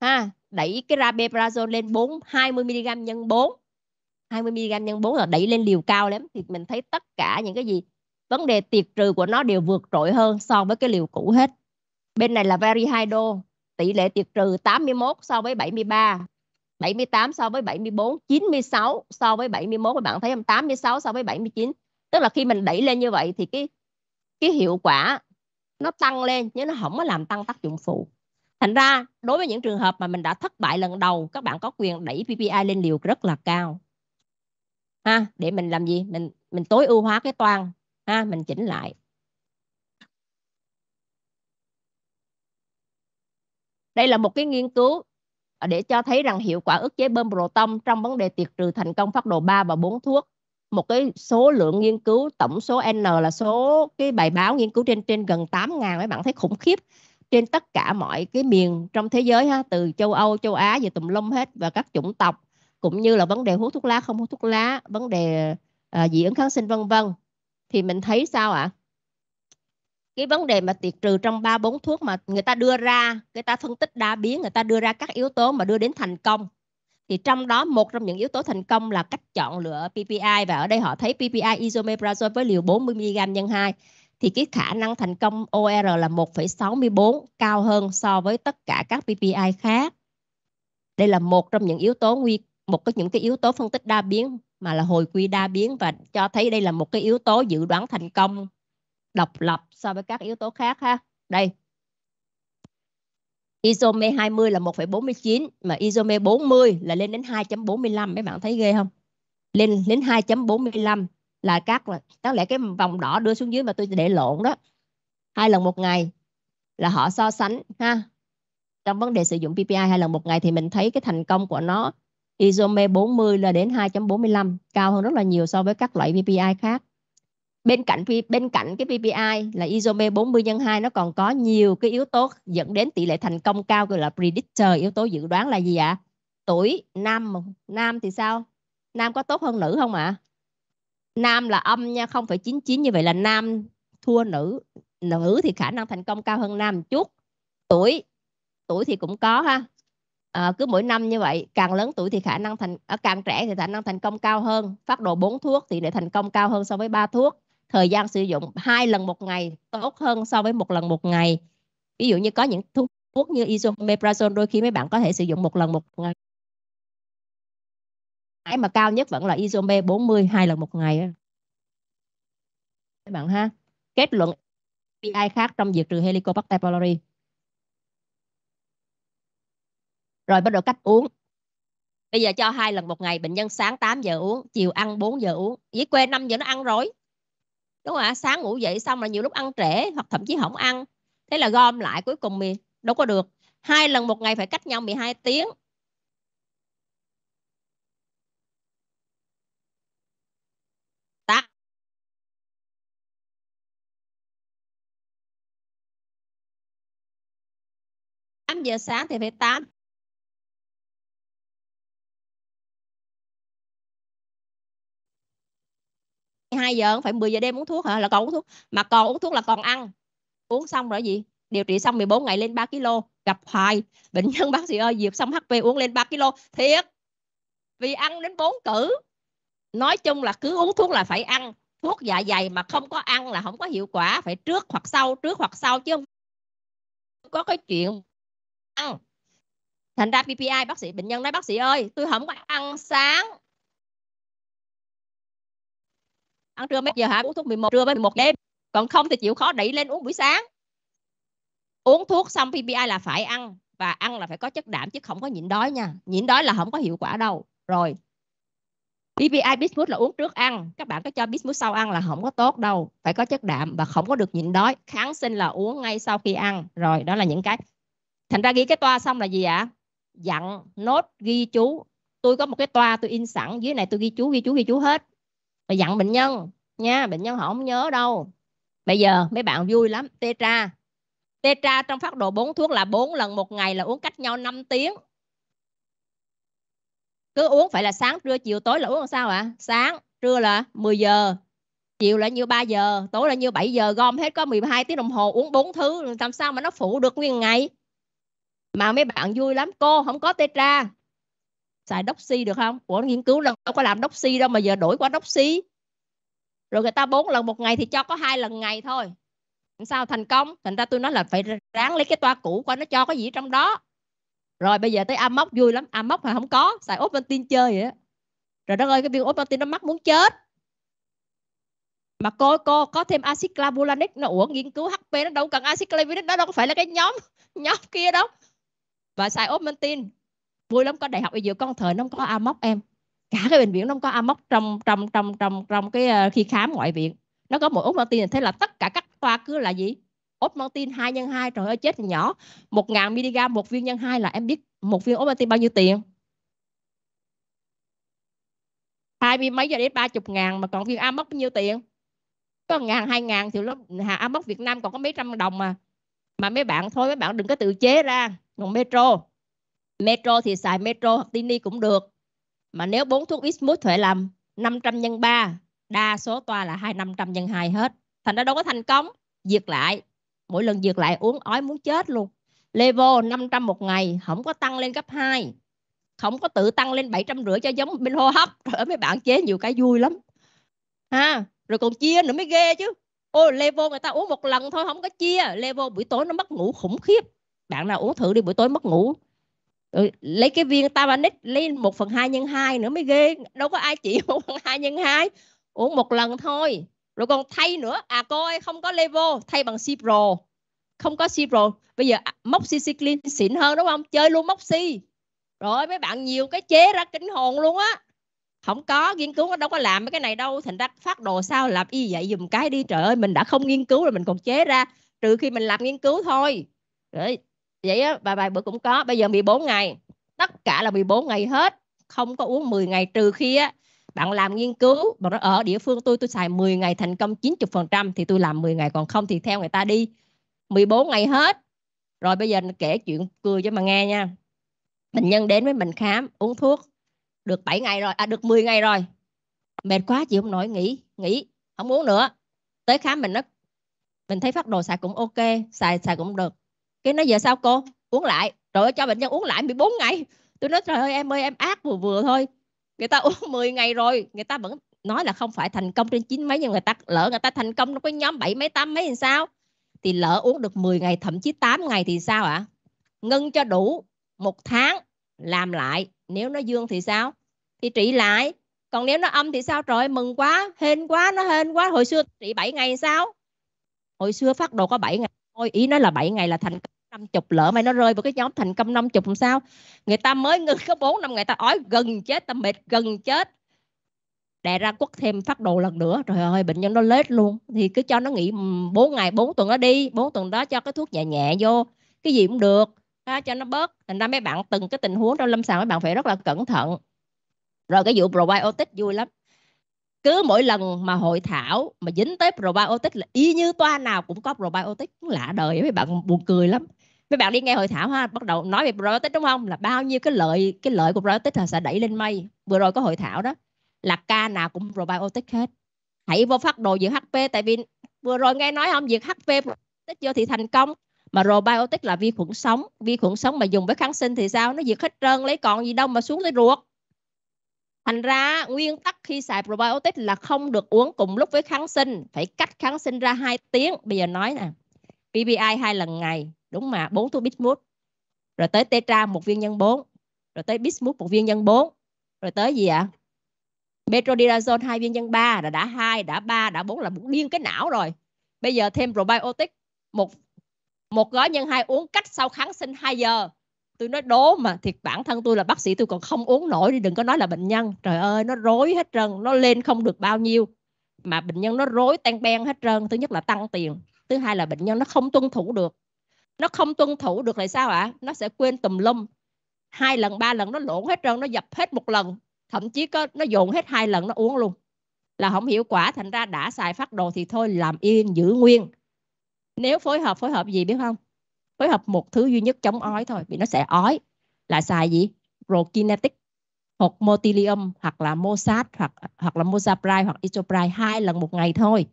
ha, đẩy cái rabeprazole lên 4 20 mg nhân 4 20 mg nhân 4 là đẩy lên liều cao lắm thì mình thấy tất cả những cái gì vấn đề tiệt trừ của nó đều vượt trội hơn so với cái liều cũ hết Bên này là đô tỷ lệ tiệt trừ 81 so với 73, 78 so với 74, 96 so với 71 các bạn thấy không? 86 so với 79. Tức là khi mình đẩy lên như vậy thì cái cái hiệu quả nó tăng lên chứ nó không có làm tăng tác dụng phụ. Thành ra đối với những trường hợp mà mình đã thất bại lần đầu các bạn có quyền đẩy PPI lên liều rất là cao. Ha, để mình làm gì? Mình mình tối ưu hóa cái toan ha, mình chỉnh lại. Đây là một cái nghiên cứu à, để cho thấy rằng hiệu quả ức chế bơm proton trong vấn đề tiệt trừ thành công phát đồ 3 và 4 thuốc. Một cái số lượng nghiên cứu tổng số N là số cái bài báo nghiên cứu trên trên gần 8.000 mấy bạn thấy khủng khiếp trên tất cả mọi cái miền trong thế giới ha từ châu Âu, châu Á về tùm lum hết và các chủng tộc cũng như là vấn đề hút thuốc lá không hút thuốc lá, vấn đề à, dị ứng kháng sinh vân vân thì mình thấy sao ạ? À? cái vấn đề mà tiệt trừ trong ba bốn thuốc mà người ta đưa ra người ta phân tích đa biến người ta đưa ra các yếu tố mà đưa đến thành công thì trong đó một trong những yếu tố thành công là cách chọn lựa PPI và ở đây họ thấy PPI isomeprazole với liều 40 mg nhân 2 thì cái khả năng thành công OR là 1,64 cao hơn so với tất cả các PPI khác. Đây là một trong những yếu tố nguy một cái những cái yếu tố phân tích đa biến mà là hồi quy đa biến và cho thấy đây là một cái yếu tố dự đoán thành công độc lập so với các yếu tố khác ha. Đây. Isome 20 là 1,49 mà isome 40 là lên đến 2.45 mấy bạn thấy ghê không? Lên đến 2.45 là các đáng lẽ cái vòng đỏ đưa xuống dưới mà tôi để lộn đó. Hai lần một ngày là họ so sánh ha. Trong vấn đề sử dụng PPI hai lần một ngày thì mình thấy cái thành công của nó isome 40 là đến 2.45 cao hơn rất là nhiều so với các loại PPI khác bên cạnh bên cạnh cái PPI là isomere 40 nhân 2 nó còn có nhiều cái yếu tố dẫn đến tỷ lệ thành công cao gọi là predictor yếu tố dự đoán là gì ạ? À? Tuổi nam nam thì sao? Nam có tốt hơn nữ không ạ? À? Nam là âm nha, 0,99 như vậy là nam thua nữ. Nữ thì khả năng thành công cao hơn nam một chút. Tuổi tuổi thì cũng có ha. À, cứ mỗi năm như vậy, càng lớn tuổi thì khả năng thành à, càng trẻ thì khả năng thành công cao hơn, phát đồ 4 thuốc thì để thành công cao hơn so với 3 thuốc thời gian sử dụng hai lần một ngày tốt hơn so với một lần một ngày ví dụ như có những thuốc thuốc như isomeprazole đôi khi mấy bạn có thể sử dụng một lần một ngày cái mà cao nhất vẫn là isome 40 hai lần một ngày các bạn ha kết luận PI khác trong việc trừ Helicobacter pylori rồi bắt đầu cách uống bây giờ cho hai lần một ngày bệnh nhân sáng 8 giờ uống chiều ăn 4 giờ uống dưới quê 5 giờ nó ăn rồi đúng không ạ sáng ngủ dậy xong là nhiều lúc ăn trễ hoặc thậm chí không ăn thế là gom lại cuối cùng mì đâu có được hai lần một ngày phải cách nhau 12 tiếng tám giờ sáng thì phải 8 12 giờ không phải 10 giờ đêm uống thuốc hả là còn uống thuốc mà còn uống thuốc là còn ăn uống xong rồi gì điều trị xong 14 ngày lên 3 kg gặp hoài bệnh nhân bác sĩ ơi diệt xong HP uống lên 3 kg thiệt vì ăn đến bốn cử nói chung là cứ uống thuốc là phải ăn thuốc dạ dày mà không có ăn là không có hiệu quả phải trước hoặc sau trước hoặc sau chứ không có cái chuyện ăn thành ra PPI bác sĩ bệnh nhân nói bác sĩ ơi tôi không có ăn sáng ăn trưa mấy giờ hả uống thuốc 11 trưa với 11 đêm còn không thì chịu khó đẩy lên uống buổi sáng uống thuốc xong PPI là phải ăn và ăn là phải có chất đạm chứ không có nhịn đói nha nhịn đói là không có hiệu quả đâu rồi PPI bismuth là uống trước ăn các bạn có cho bismuth sau ăn là không có tốt đâu phải có chất đạm và không có được nhịn đói kháng sinh là uống ngay sau khi ăn rồi đó là những cái thành ra ghi cái toa xong là gì ạ dặn nốt ghi chú tôi có một cái toa tôi in sẵn dưới này tôi ghi chú ghi chú ghi chú hết và dặn bệnh nhân nha bệnh nhân họ không nhớ đâu bây giờ mấy bạn vui lắm tetra tetra trong phát đồ bốn thuốc là bốn lần một ngày là uống cách nhau 5 tiếng cứ uống phải là sáng trưa chiều tối là uống làm sao ạ à? sáng trưa là 10 giờ chiều là như 3 giờ tối là như 7 giờ gom hết có 12 tiếng đồng hồ uống bốn thứ làm sao mà nó phủ được nguyên ngày mà mấy bạn vui lắm cô không có tetra xài doxy được không ủa nghiên cứu là đâu có làm đốc doxy đâu mà giờ đổi qua đốc doxy rồi người ta bốn lần một ngày thì cho có hai lần ngày thôi sao thành công thành ra tôi nói là phải ráng lấy cái toa cũ qua nó cho có gì trong đó rồi bây giờ tới amok vui lắm amok mà không có xài tin chơi vậy rồi đó ơi cái viên tin nó mắc muốn chết mà cô cô có thêm axit clavulanic nó uống nghiên cứu HP nó đâu cần axit clavulanic nó đâu có phải là cái nhóm nhóm kia đâu và xài tin vui lắm có đại học bây giờ con thời nó không có amoc em cả cái bệnh viện nó không có amoc trong trong trong trong trong cái ờ, khi khám ngoại viện nó có một ốt Martin thế là tất cả các toa cứ là gì ốt Martin hai nhân hai trời ơi chết nhỏ một ngàn mg một viên nhân hai là em biết một viên ốt Martin bao nhiêu tiền hai mươi mấy giờ đến ba chục ngàn mà còn viên amoc bao nhiêu tiền có ngàn hai ngàn thì lúc hà amoc Việt Nam còn có mấy trăm đồng mà mà mấy bạn thôi mấy bạn đừng có tự chế ra còn metro Metro thì xài Metro hoặc Tini cũng được. Mà nếu bốn thuốc Ismut thuế làm 500 nhân 3, đa số toa là 2 500 nhân 2 hết. Thành ra đâu có thành công, diệt lại. Mỗi lần diệt lại uống ói muốn chết luôn. Levo 500 một ngày, không có tăng lên cấp 2. Không có tự tăng lên rưỡi cho giống bên hô hấp. rồi ơi, mấy bạn chế nhiều cái vui lắm. ha Rồi còn chia nữa mới ghê chứ. Ôi, Levo người ta uống một lần thôi, không có chia. Levo buổi tối nó mất ngủ khủng khiếp. Bạn nào uống thử đi, buổi tối mất ngủ ừ, lấy cái viên tabanic lấy một phần hai nhân hai nữa mới ghê đâu có ai chỉ một phần hai nhân hai uống một lần thôi rồi còn thay nữa à cô ơi không có level thay bằng cipro không có cipro bây giờ à, moxicillin xịn hơn đúng không chơi luôn moxi rồi mấy bạn nhiều cái chế ra kinh hồn luôn á không có nghiên cứu nó đâu có làm mấy cái này đâu thành ra phát đồ sao làm y vậy dùm cái đi trời ơi mình đã không nghiên cứu rồi mình còn chế ra trừ khi mình làm nghiên cứu thôi rồi vậy á và bài bữa cũng có bây giờ 14 ngày tất cả là 14 ngày hết không có uống 10 ngày trừ khi á bạn làm nghiên cứu bạn nói ở địa phương tôi tôi xài 10 ngày thành công 90% thì tôi làm 10 ngày còn không thì theo người ta đi 14 ngày hết rồi bây giờ kể chuyện cười cho mà nghe nha bệnh nhân đến với mình khám uống thuốc được 7 ngày rồi à được 10 ngày rồi mệt quá chịu không nổi nghỉ nghỉ không uống nữa tới khám mình nó mình thấy phát đồ xài cũng ok xài xài cũng được cái nó giờ sao cô uống lại rồi cho bệnh nhân uống lại 14 ngày tôi nói trời ơi em ơi em ác vừa vừa thôi người ta uống 10 ngày rồi người ta vẫn nói là không phải thành công trên chín mấy nhưng người ta lỡ người ta thành công trong cái nhóm bảy mấy tám mấy thì sao thì lỡ uống được 10 ngày thậm chí 8 ngày thì sao ạ à? ngưng cho đủ một tháng làm lại nếu nó dương thì sao thì trị lại còn nếu nó âm thì sao trời ơi, mừng quá hên quá nó hên quá hồi xưa trị 7 ngày sao hồi xưa phát đồ có 7 ngày thôi ý nói là 7 ngày là thành năm chục lỡ mày nó rơi vào cái nhóm thành công năm chục làm sao người ta mới ngưng có bốn năm ngày ta ói gần chết ta mệt gần chết đè ra quất thêm phát đồ lần nữa trời ơi bệnh nhân nó lết luôn thì cứ cho nó nghỉ 4 ừ, ngày 4 tuần nó đi 4 tuần đó cho cái thuốc nhẹ nhẹ vô cái gì cũng được ha cho nó bớt thành ra mấy bạn từng cái tình huống trong lâm sàng mấy bạn phải rất là cẩn thận rồi cái vụ probiotic vui lắm cứ mỗi lần mà hội thảo mà dính tới probiotic là y như toa nào cũng có probiotic lạ đời mấy bạn buồn cười lắm mấy bạn đi nghe hội thảo ha bắt đầu nói về probiotic đúng không là bao nhiêu cái lợi cái lợi của probiotic là sẽ đẩy lên mây vừa rồi có hội thảo đó là ca nào cũng probiotic hết hãy vô phát đồ diệt hp tại vì vừa rồi nghe nói không diệt hp probiotic vô thì thành công mà probiotic là vi khuẩn sống vi khuẩn sống mà dùng với kháng sinh thì sao nó diệt hết trơn lấy còn gì đâu mà xuống tới ruột thành ra nguyên tắc khi xài probiotic là không được uống cùng lúc với kháng sinh phải cách kháng sinh ra 2 tiếng bây giờ nói nè PPI hai lần ngày đúng mà bốn thuốc bismuth rồi tới tetra một viên nhân 4 rồi tới bismuth một viên nhân 4 rồi tới gì ạ metronidazole hai viên nhân 3 là đã hai đã ba đã bốn là muốn điên cái não rồi bây giờ thêm probiotic một một gói nhân hai uống cách sau kháng sinh 2 giờ tôi nói đố mà thiệt bản thân tôi là bác sĩ tôi còn không uống nổi đi đừng có nói là bệnh nhân trời ơi nó rối hết trơn nó lên không được bao nhiêu mà bệnh nhân nó rối tan ben hết trơn thứ nhất là tăng tiền thứ hai là bệnh nhân nó không tuân thủ được nó không tuân thủ được là sao ạ à? nó sẽ quên tùm lum hai lần ba lần nó lộn hết trơn nó dập hết một lần thậm chí có nó dồn hết hai lần nó uống luôn là không hiệu quả thành ra đã xài phát đồ thì thôi làm yên giữ nguyên nếu phối hợp phối hợp gì biết không phối hợp một thứ duy nhất chống ói thôi vì nó sẽ ói là xài gì prokinetic hoặc motilium hoặc là mosat hoặc hoặc là mosapril hoặc isopril hai lần một ngày thôi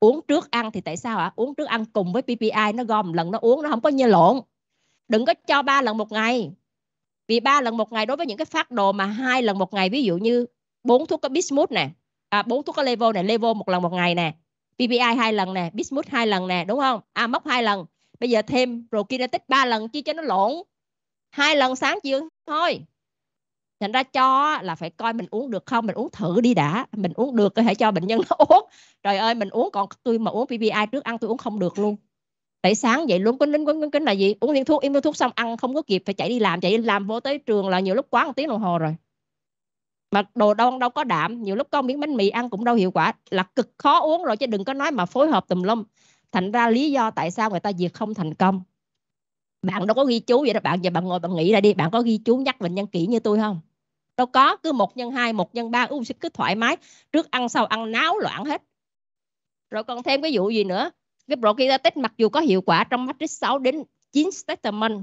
uống trước ăn thì tại sao ạ à? uống trước ăn cùng với ppi nó gom lần nó uống nó không có nhê lộn đừng có cho ba lần một ngày vì ba lần một ngày đối với những cái phát đồ mà hai lần một ngày ví dụ như bốn thuốc có bismuth nè à, bốn thuốc có levo nè levo một lần một ngày nè ppi hai lần nè bismuth hai lần nè đúng không à mốc hai lần bây giờ thêm prokinetic ba lần chia cho nó lộn hai lần sáng chiều thôi thành ra cho là phải coi mình uống được không mình uống thử đi đã mình uống được có thể cho bệnh nhân nó uống trời ơi mình uống còn tôi mà uống ppi trước ăn tôi uống không được luôn tại sáng vậy luôn quýnh quýnh quýnh quýnh là gì uống viên thuốc im thuốc xong ăn không có kịp phải chạy đi làm chạy đi làm vô tới trường là nhiều lúc quá một tiếng đồng hồ rồi mà đồ đông đâu có đạm nhiều lúc con miếng bánh mì ăn cũng đâu hiệu quả là cực khó uống rồi chứ đừng có nói mà phối hợp tùm lum thành ra lý do tại sao người ta diệt không thành công bạn đâu có ghi chú vậy đó bạn giờ bạn ngồi bạn nghĩ lại đi bạn có ghi chú nhắc bệnh nhân kỹ như tôi không đâu có cứ một nhân hai một nhân ba u cứ thoải mái trước ăn sau ăn náo loạn hết rồi còn thêm cái vụ gì nữa cái protein test mặc dù có hiệu quả trong matrix 6 đến 9 statement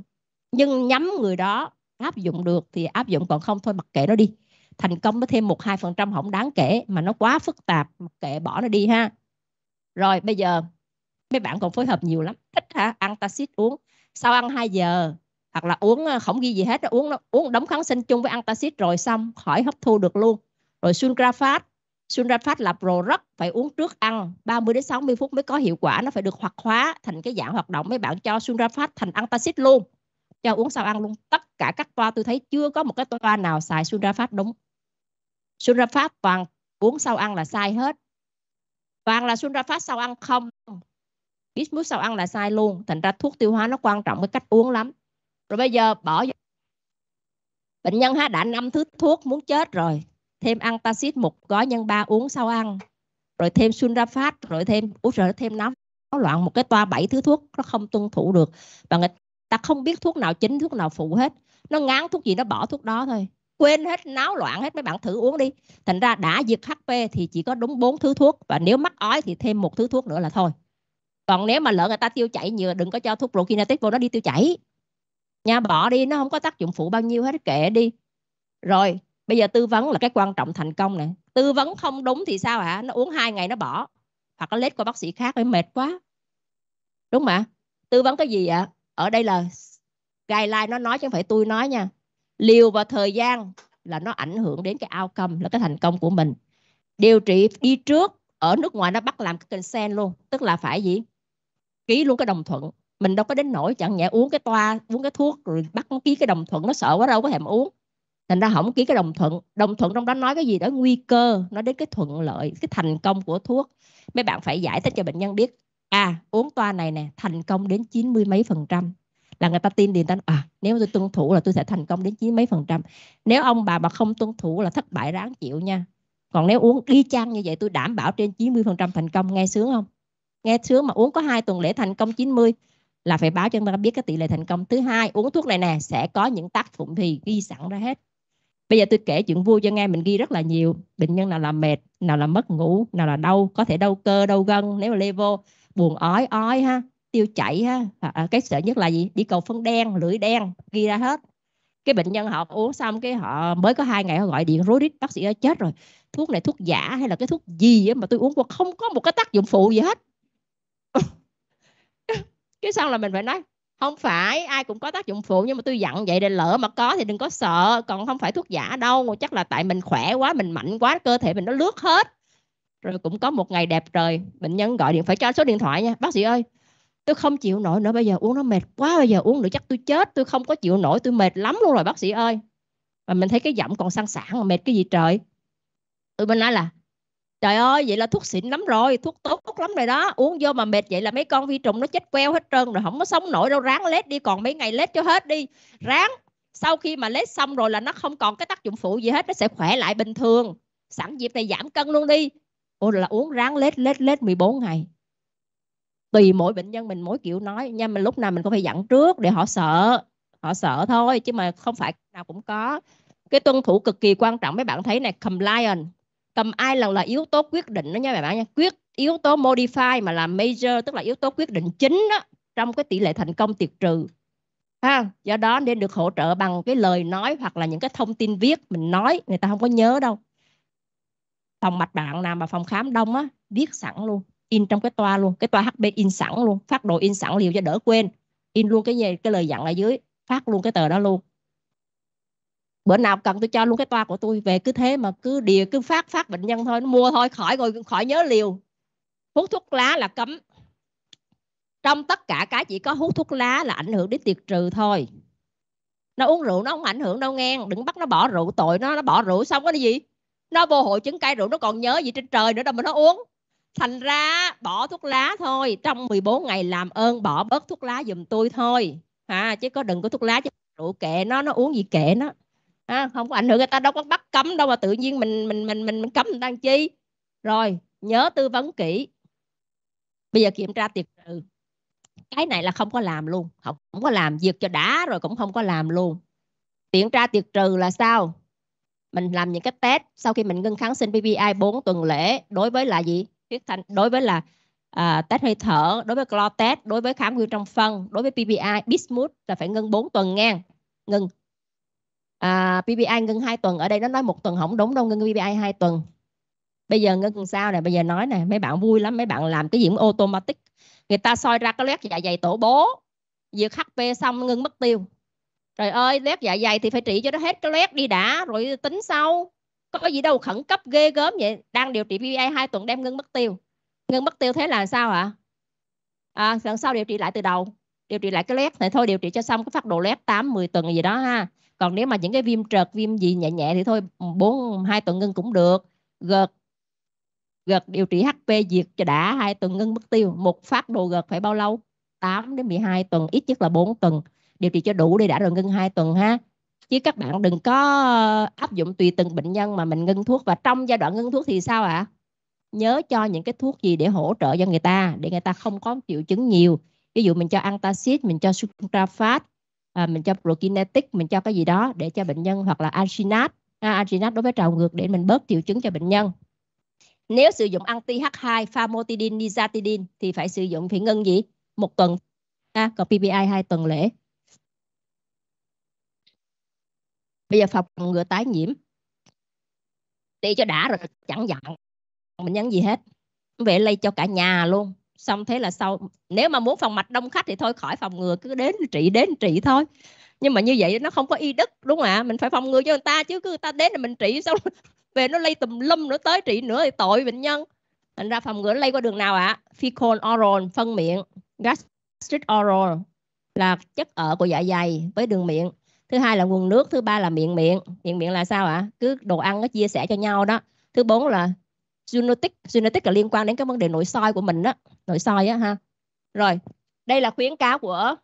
nhưng nhắm người đó áp dụng được thì áp dụng còn không thôi mặc kệ nó đi thành công nó thêm một hai phần trăm không đáng kể mà nó quá phức tạp mặc kệ bỏ nó đi ha rồi bây giờ mấy bạn còn phối hợp nhiều lắm thích hả ăn ta xít uống sau ăn 2 giờ hoặc là uống ờ, không ghi gì hết uống uống đóng kháng sinh chung với ăn ta xít rồi xong khỏi hấp thu được luôn rồi sungrafat sungrafat là rất phải uống trước ăn 30 đến 60 phút mới có hiệu quả nó phải được hoạt hóa thành cái dạng hoạt động mấy bạn cho sungrafat thành ăn ta xít luôn cho uống sau ăn luôn tất cả các toa tôi thấy chưa có một cái toa nào xài sungrafat đúng sungrafat toàn uống sau ăn là sai hết toàn là sungrafat sau ăn không ít muối sau ăn là sai luôn thành ra thuốc tiêu hóa nó quan trọng với cách uống lắm rồi bây giờ bỏ bệnh nhân ha đã năm thứ thuốc muốn chết rồi thêm ăn antacid một gói nhân ba uống sau ăn rồi thêm sunrafat rồi thêm úi rồi thêm nóng náo loạn một cái toa bảy thứ thuốc nó không tuân thủ được và người ta không biết thuốc nào chính thuốc nào phụ hết nó ngán thuốc gì nó bỏ thuốc đó thôi quên hết náo loạn hết mấy bạn thử uống đi thành ra đã diệt hp thì chỉ có đúng bốn thứ thuốc và nếu mắc ói thì thêm một thứ thuốc nữa là thôi còn nếu mà lỡ người ta tiêu chảy nhiều đừng có cho thuốc prokinetic vô nó đi tiêu chảy nha bỏ đi nó không có tác dụng phụ bao nhiêu hết kệ đi rồi bây giờ tư vấn là cái quan trọng thành công này tư vấn không đúng thì sao hả nó uống hai ngày nó bỏ hoặc nó lết qua bác sĩ khác mới mệt quá đúng mà tư vấn cái gì ạ ở đây là guideline nó nói chứ không phải tôi nói nha liều và thời gian là nó ảnh hưởng đến cái outcome là cái thành công của mình điều trị đi trước ở nước ngoài nó bắt làm cái consent luôn tức là phải gì ký luôn cái đồng thuận mình đâu có đến nổi chẳng nhẽ uống cái toa uống cái thuốc rồi bắt ký cái đồng thuận nó sợ quá đâu có thèm uống thành ra không ký cái đồng thuận đồng thuận trong đó nói cái gì đó nguy cơ nó đến cái thuận lợi cái thành công của thuốc mấy bạn phải giải thích cho bệnh nhân biết à uống toa này nè thành công đến chín mươi mấy phần trăm là người ta tin điền ta à nếu tôi tuân thủ là tôi sẽ thành công đến chín mấy phần trăm nếu ông bà mà không tuân thủ là thất bại ráng chịu nha còn nếu uống y chang như vậy tôi đảm bảo trên 90% thành công nghe sướng không nghe sướng mà uống có hai tuần lễ thành công 90 là phải báo cho chúng ta biết cái tỷ lệ thành công thứ hai uống thuốc này nè sẽ có những tác dụng thì ghi sẵn ra hết bây giờ tôi kể chuyện vui cho nghe mình ghi rất là nhiều bệnh nhân nào là mệt nào là mất ngủ nào là đau có thể đau cơ đau gân nếu mà level buồn ói ói ha tiêu chảy ha à, cái sợ nhất là gì đi cầu phân đen lưỡi đen ghi ra hết cái bệnh nhân họ uống xong cái họ mới có hai ngày họ gọi điện rối rít bác sĩ ơi chết rồi thuốc này thuốc giả hay là cái thuốc gì mà tôi uống qua không có một cái tác dụng phụ gì hết cái xong là mình phải nói không phải ai cũng có tác dụng phụ nhưng mà tôi dặn vậy để lỡ mà có thì đừng có sợ còn không phải thuốc giả đâu chắc là tại mình khỏe quá mình mạnh quá cơ thể mình nó lướt hết rồi cũng có một ngày đẹp trời bệnh nhân gọi điện phải cho số điện thoại nha bác sĩ ơi tôi không chịu nổi nữa bây giờ uống nó mệt quá bây giờ uống nữa chắc tôi chết tôi không có chịu nổi tôi mệt lắm luôn rồi bác sĩ ơi mà mình thấy cái giọng còn sang sảng mà mệt cái gì trời tôi mình nói là trời ơi vậy là thuốc xịn lắm rồi thuốc tốt lắm rồi đó uống vô mà mệt vậy là mấy con vi trùng nó chết queo hết trơn rồi không có sống nổi đâu ráng lết đi còn mấy ngày lết cho hết đi ráng sau khi mà lết xong rồi là nó không còn cái tác dụng phụ gì hết nó sẽ khỏe lại bình thường sẵn dịp này giảm cân luôn đi ô là uống ráng lết lết lết 14 ngày tùy mỗi bệnh nhân mình mỗi kiểu nói nha mình lúc nào mình cũng phải dặn trước để họ sợ họ sợ thôi chứ mà không phải nào cũng có cái tuân thủ cực kỳ quan trọng mấy bạn thấy này compliance tầm ai lần là yếu tố quyết định đó nha các bạn nha quyết yếu tố modify mà là major tức là yếu tố quyết định chính đó trong cái tỷ lệ thành công tiệt trừ ha do đó nên được hỗ trợ bằng cái lời nói hoặc là những cái thông tin viết mình nói người ta không có nhớ đâu phòng mạch bạn nào mà phòng khám đông á viết sẵn luôn in trong cái toa luôn cái toa hb in sẵn luôn phát đồ in sẵn liều cho đỡ quên in luôn cái gì cái lời dặn ở dưới phát luôn cái tờ đó luôn bữa nào cần tôi cho luôn cái toa của tôi về cứ thế mà cứ đìa cứ phát phát bệnh nhân thôi nó mua thôi khỏi rồi khỏi nhớ liều hút thuốc lá là cấm trong tất cả cái chỉ có hút thuốc lá là ảnh hưởng đến tiệt trừ thôi nó uống rượu nó không ảnh hưởng đâu nghe đừng bắt nó bỏ rượu tội nó nó bỏ rượu xong cái gì nó vô hội chứng cai rượu nó còn nhớ gì trên trời nữa đâu mà nó uống thành ra bỏ thuốc lá thôi trong 14 ngày làm ơn bỏ bớt thuốc lá giùm tôi thôi ha à, chứ có đừng có thuốc lá chứ rượu kệ nó nó uống gì kệ nó à, không có ảnh hưởng người ta đâu có bắt cấm đâu mà tự nhiên mình mình mình mình, mình cấm người ta chi rồi nhớ tư vấn kỹ bây giờ kiểm tra tiệt trừ cái này là không có làm luôn không, không có làm việc cho đã rồi cũng không có làm luôn kiểm tra tiệt trừ là sao mình làm những cái test sau khi mình ngưng kháng sinh PPI 4 tuần lễ đối với là gì huyết thanh đối với là à, test hơi thở đối với clo test đối với kháng nguyên trong phân đối với PPI bismuth là phải ngưng 4 tuần ngang ngừng à, PPI ngưng 2 tuần ở đây nó nói một tuần không đúng đâu ngưng PPI 2 tuần bây giờ ngưng sao nè bây giờ nói nè mấy bạn vui lắm mấy bạn làm cái gì cũng automatic người ta soi ra cái lét dạ dày tổ bố vừa HP xong ngưng mất tiêu trời ơi lét dạ dày thì phải trị cho nó hết cái lét đi đã rồi tính sau có gì đâu khẩn cấp ghê gớm vậy đang điều trị PPI 2 tuần đem ngưng mất tiêu ngưng mất tiêu thế là sao ạ à? à, sau điều trị lại từ đầu điều trị lại cái lét này thôi điều trị cho xong cái phát độ lét 8 10 tuần gì đó ha còn nếu mà những cái viêm trợt viêm gì nhẹ nhẹ thì thôi bốn hai tuần ngưng cũng được gợt gợt điều trị HP diệt cho đã hai tuần ngưng mất tiêu một phát đồ gợt phải bao lâu 8 đến 12 tuần ít nhất là 4 tuần điều trị cho đủ đi đã rồi ngưng hai tuần ha chứ các bạn đừng có ờ, áp dụng tùy từng bệnh nhân mà mình ngưng thuốc và trong giai đoạn ngưng thuốc thì sao ạ à? nhớ cho những cái thuốc gì để hỗ trợ cho người ta để người ta không có triệu chứng nhiều ví dụ mình cho antacid mình cho sutrafat à, mình cho prokinetic mình cho cái gì đó để cho bệnh nhân hoặc là anginat à, anginat đối với trào ngược để mình bớt triệu chứng cho bệnh nhân nếu sử dụng anti H2 famotidine nizatidine thì phải sử dụng phải ngưng gì một tuần à, còn PPI hai tuần lễ bây giờ phòng ngừa tái nhiễm đi cho đã rồi chẳng dặn mình nhắn gì hết vậy lây cho cả nhà luôn xong thế là sau nếu mà muốn phòng mạch đông khách thì thôi khỏi phòng ngừa cứ đến trị đến trị thôi nhưng mà như vậy nó không có y đức đúng không ạ mình phải phòng ngừa cho người ta chứ cứ người ta đến là mình trị xong về nó lây tùm lum nữa tới trị nữa thì tội bệnh nhân thành ra phòng ngừa nó lây qua đường nào ạ à? fecal oral phân miệng gastric oral là chất ở của dạ dày với đường miệng thứ hai là nguồn nước thứ ba là miệng miệng miệng miệng là sao ạ cứ đồ ăn nó chia sẻ cho nhau đó thứ bốn là genetic genetic là liên quan đến cái vấn đề nội soi của mình á nội soi á ha rồi đây là khuyến cáo của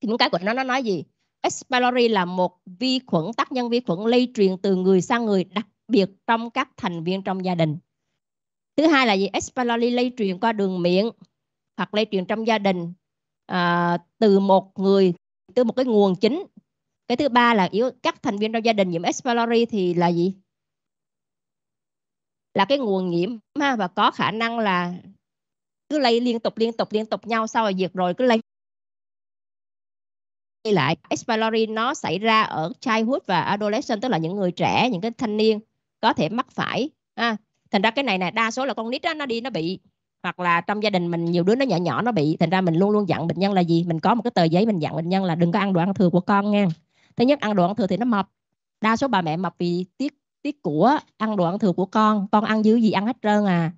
khuyến cáo của nó nó nói gì H. pylori là một vi khuẩn tác nhân vi khuẩn lây truyền từ người sang người đặc biệt trong các thành viên trong gia đình thứ hai là gì H. pylori lây truyền qua đường miệng hoặc lây truyền trong gia đình à, từ một người từ một cái nguồn chính cái thứ ba là yếu các thành viên trong gia đình nhiễm H. pylori thì là gì là cái nguồn nhiễm ha và có khả năng là cứ lây liên tục liên tục liên tục nhau sau rồi diệt rồi cứ lây lại Expiratory nó xảy ra ở childhood và adolescent tức là những người trẻ những cái thanh niên có thể mắc phải ha. thành ra cái này nè đa số là con nít đó, nó đi nó bị hoặc là trong gia đình mình nhiều đứa nó nhỏ nhỏ nó bị thành ra mình luôn luôn dặn bệnh nhân là gì mình có một cái tờ giấy mình dặn bệnh nhân là đừng có ăn đồ ăn thừa của con nha thứ nhất ăn đồ ăn thừa thì nó mập đa số bà mẹ mập vì tiết tiết của ăn đồ ăn thừa của con con ăn dư gì ăn hết trơn à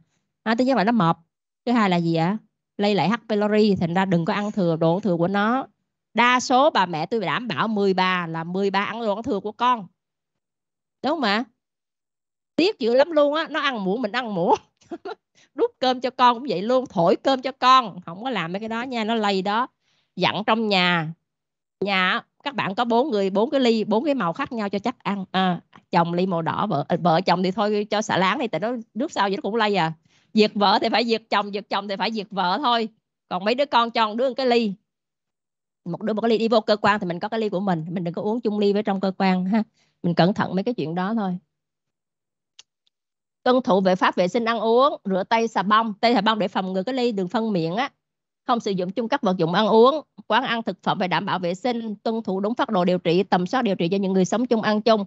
à thứ nhất là nó mập thứ hai là gì ạ lây lại h pylori thành ra đừng có ăn thừa đồ ăn thừa của nó đa số bà mẹ tôi đảm bảo 10 bà là 10 bà ăn đồ ăn thừa của con đúng không ạ tiếc dữ lắm luôn á nó ăn muỗng mình ăn muỗng đút cơm cho con cũng vậy luôn thổi cơm cho con không có làm mấy cái đó nha nó lây đó dặn trong nhà nhà các bạn có bốn người bốn cái ly bốn cái màu khác nhau cho chắc ăn à, chồng ly màu đỏ vợ ờ, vợ chồng thì thôi cho xả láng đi tại nó nước sau vậy nó cũng lây à diệt vợ thì phải diệt chồng diệt chồng thì phải diệt vợ thôi còn mấy đứa con cho một đứa một cái ly một đứa một cái ly đi vô cơ quan thì mình có cái ly của mình mình đừng có uống chung ly với trong cơ quan ha mình cẩn thận mấy cái chuyện đó thôi tuân thủ vệ pháp vệ sinh ăn uống rửa tay xà bông tay xà bông để phòng ngừa cái ly đường phân miệng á không sử dụng chung các vật dụng ăn uống, quán ăn thực phẩm phải đảm bảo vệ sinh, tuân thủ đúng phác đồ điều trị, tầm soát điều trị cho những người sống chung ăn chung,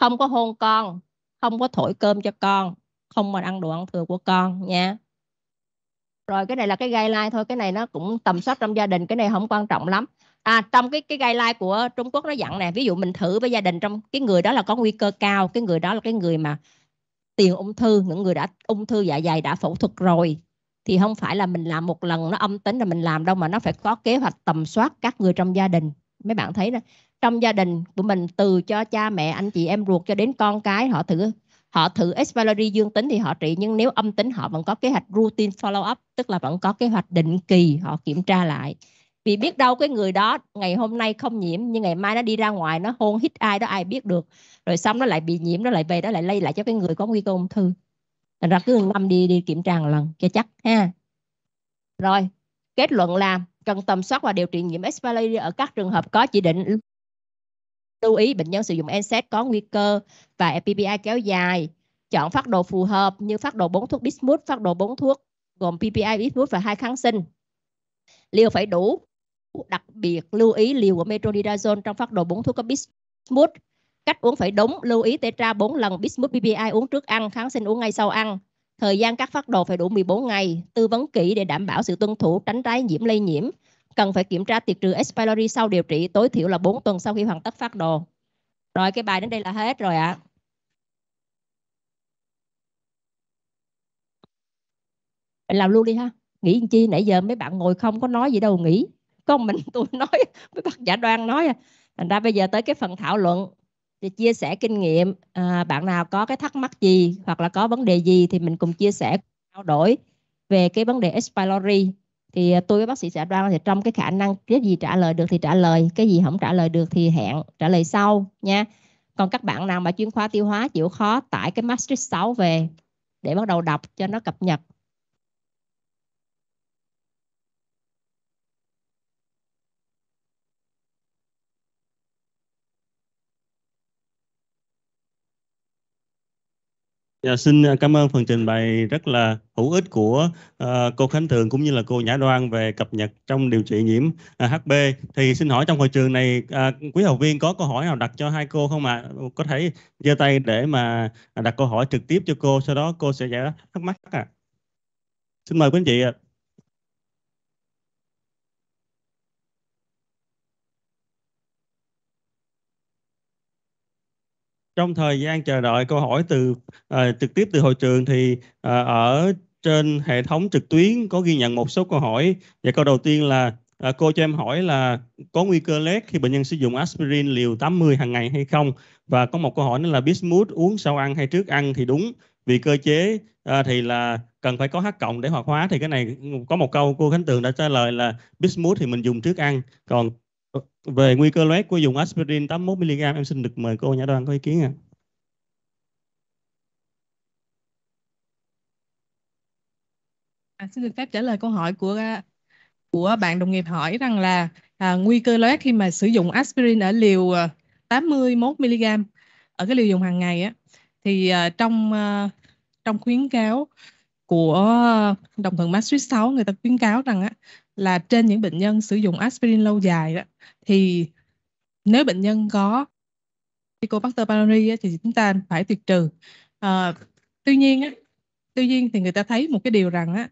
không có hôn con, không có thổi cơm cho con, không mà ăn đồ ăn thừa của con nha. Rồi cái này là cái guideline thôi, cái này nó cũng tầm soát trong gia đình, cái này không quan trọng lắm. À, trong cái cái guideline của Trung Quốc nó dặn nè, ví dụ mình thử với gia đình trong cái người đó là có nguy cơ cao, cái người đó là cái người mà tiền ung thư, những người đã ung thư dạ dày đã phẫu thuật rồi thì không phải là mình làm một lần nó âm tính là mình làm đâu mà nó phải có kế hoạch tầm soát các người trong gia đình mấy bạn thấy đó trong gia đình của mình từ cho cha mẹ anh chị em ruột cho đến con cái họ thử họ thử expiry dương tính thì họ trị nhưng nếu âm tính họ vẫn có kế hoạch routine follow up tức là vẫn có kế hoạch định kỳ họ kiểm tra lại vì biết đâu cái người đó ngày hôm nay không nhiễm nhưng ngày mai nó đi ra ngoài nó hôn hít ai đó ai biết được rồi xong nó lại bị nhiễm nó lại về nó lại lây lại cho cái người có nguy cơ ung thư thành ra cứ năm đi đi kiểm tra một lần cho chắc ha rồi kết luận là cần tầm soát và điều trị nhiễm Escherichia ở các trường hợp có chỉ định lưu ý bệnh nhân sử dụng NSAID có nguy cơ và PPI kéo dài chọn phát đồ phù hợp như phát đồ 4 thuốc bismuth, phát đồ 4 thuốc gồm PPI bismuth và hai kháng sinh. Liều phải đủ, đặc biệt lưu ý liều của metronidazole trong phát đồ 4 thuốc có bismuth Cách uống phải đúng, lưu ý tetra 4 lần, bismuth BPI uống trước ăn, kháng sinh uống ngay sau ăn. Thời gian các phát đồ phải đủ 14 ngày, tư vấn kỹ để đảm bảo sự tuân thủ, tránh tái nhiễm lây nhiễm. Cần phải kiểm tra tiệt trừ S. pylori sau điều trị tối thiểu là 4 tuần sau khi hoàn tất phát đồ. Rồi cái bài đến đây là hết rồi ạ. À. Mình làm luôn đi ha. Nghĩ chi nãy giờ mấy bạn ngồi không có nói gì đâu nghĩ. Có mình tôi nói, mấy bác giả đoan nói. à Thành ra bây giờ tới cái phần thảo luận thì chia sẻ kinh nghiệm à, bạn nào có cái thắc mắc gì hoặc là có vấn đề gì thì mình cùng chia sẻ trao đổi về cái vấn đề S. thì à, tôi với bác sĩ sẽ đoan thì trong cái khả năng cái gì trả lời được thì trả lời cái gì không trả lời được thì hẹn trả lời sau nha còn các bạn nào mà chuyên khoa tiêu hóa chịu khó tải cái master 6 về để bắt đầu đọc cho nó cập nhật Dạ, xin à, cảm ơn phần trình bày rất là hữu ích của uh, cô Khánh Thường cũng như là cô Nhã Đoan về cập nhật trong điều trị nhiễm uh, à, HB. Thì xin hỏi trong hội trường này uh, quý học viên có câu hỏi nào đặt cho hai cô không ạ? À? Có thể giơ tay để mà đặt câu hỏi trực tiếp cho cô, sau đó cô sẽ giải đáp thắc mắc ạ. À. Xin mời quý anh chị ạ. À. trong thời gian chờ đợi câu hỏi từ uh, trực tiếp từ hội trường thì uh, ở trên hệ thống trực tuyến có ghi nhận một số câu hỏi và câu đầu tiên là uh, cô cho em hỏi là có nguy cơ lét khi bệnh nhân sử dụng aspirin liều 80 hàng ngày hay không và có một câu hỏi nữa là bismuth uống sau ăn hay trước ăn thì đúng vì cơ chế uh, thì là cần phải có H cộng để hoạt hóa thì cái này có một câu cô Khánh Tường đã trả lời là bismuth thì mình dùng trước ăn còn về nguy cơ loét của dùng aspirin 81mg em xin được mời cô Nhã đoàn có ý kiến ạ. À? À, xin được phép trả lời câu hỏi của của bạn đồng nghiệp hỏi rằng là à, nguy cơ loét khi mà sử dụng aspirin ở liều 81 à, mg ở cái liều dùng hàng ngày á thì à, trong à, trong khuyến cáo của đồng thuận Maastricht 6 người ta khuyến cáo rằng á là trên những bệnh nhân sử dụng aspirin lâu dài đó thì nếu bệnh nhân có Helicobacter pylori thì chúng ta phải tuyệt trừ. À, tuy nhiên á, tuy nhiên thì người ta thấy một cái điều rằng á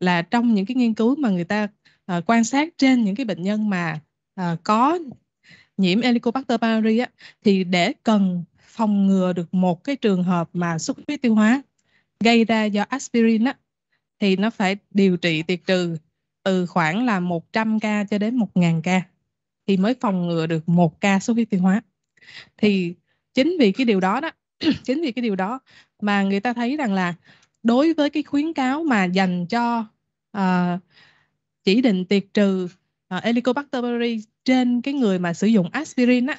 là trong những cái nghiên cứu mà người ta à, quan sát trên những cái bệnh nhân mà à, có nhiễm Helicobacter pylori á thì để cần phòng ngừa được một cái trường hợp mà xuất huyết tiêu hóa gây ra do aspirin á thì nó phải điều trị tiệt trừ từ khoảng là 100 ca cho đến 1.000 ca thì mới phòng ngừa được một ca xuất huyết tiêu hóa thì chính vì cái điều đó đó chính vì cái điều đó mà người ta thấy rằng là đối với cái khuyến cáo mà dành cho uh, chỉ định tiệt trừ uh, ờ, Helicobacter pylori trên cái người mà sử dụng aspirin á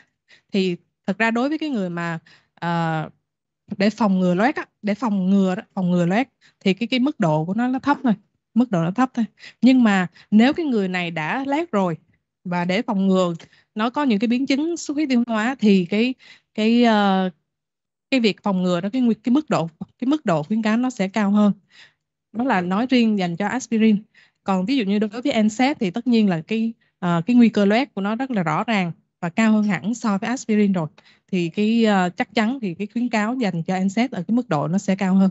thì thật ra đối với cái người mà uh, để phòng ngừa loét á để phòng ngừa đó, phòng ngừa loét thì cái cái mức độ của nó nó thấp thôi mức độ nó thấp thôi nhưng mà nếu cái người này đã loét rồi và để phòng ngừa nó có những cái biến chứng xuất huyết tiêu hóa thì cái cái uh, cái việc phòng ngừa đó cái cái mức độ cái mức độ khuyến cáo nó sẽ cao hơn đó là nói riêng dành cho aspirin còn ví dụ như đối với NSAID thì tất nhiên là cái uh, cái nguy cơ loét của nó rất là rõ ràng và cao hơn hẳn so với aspirin rồi thì cái uh, chắc chắn thì cái khuyến cáo dành cho NSAID ở cái mức độ nó sẽ cao hơn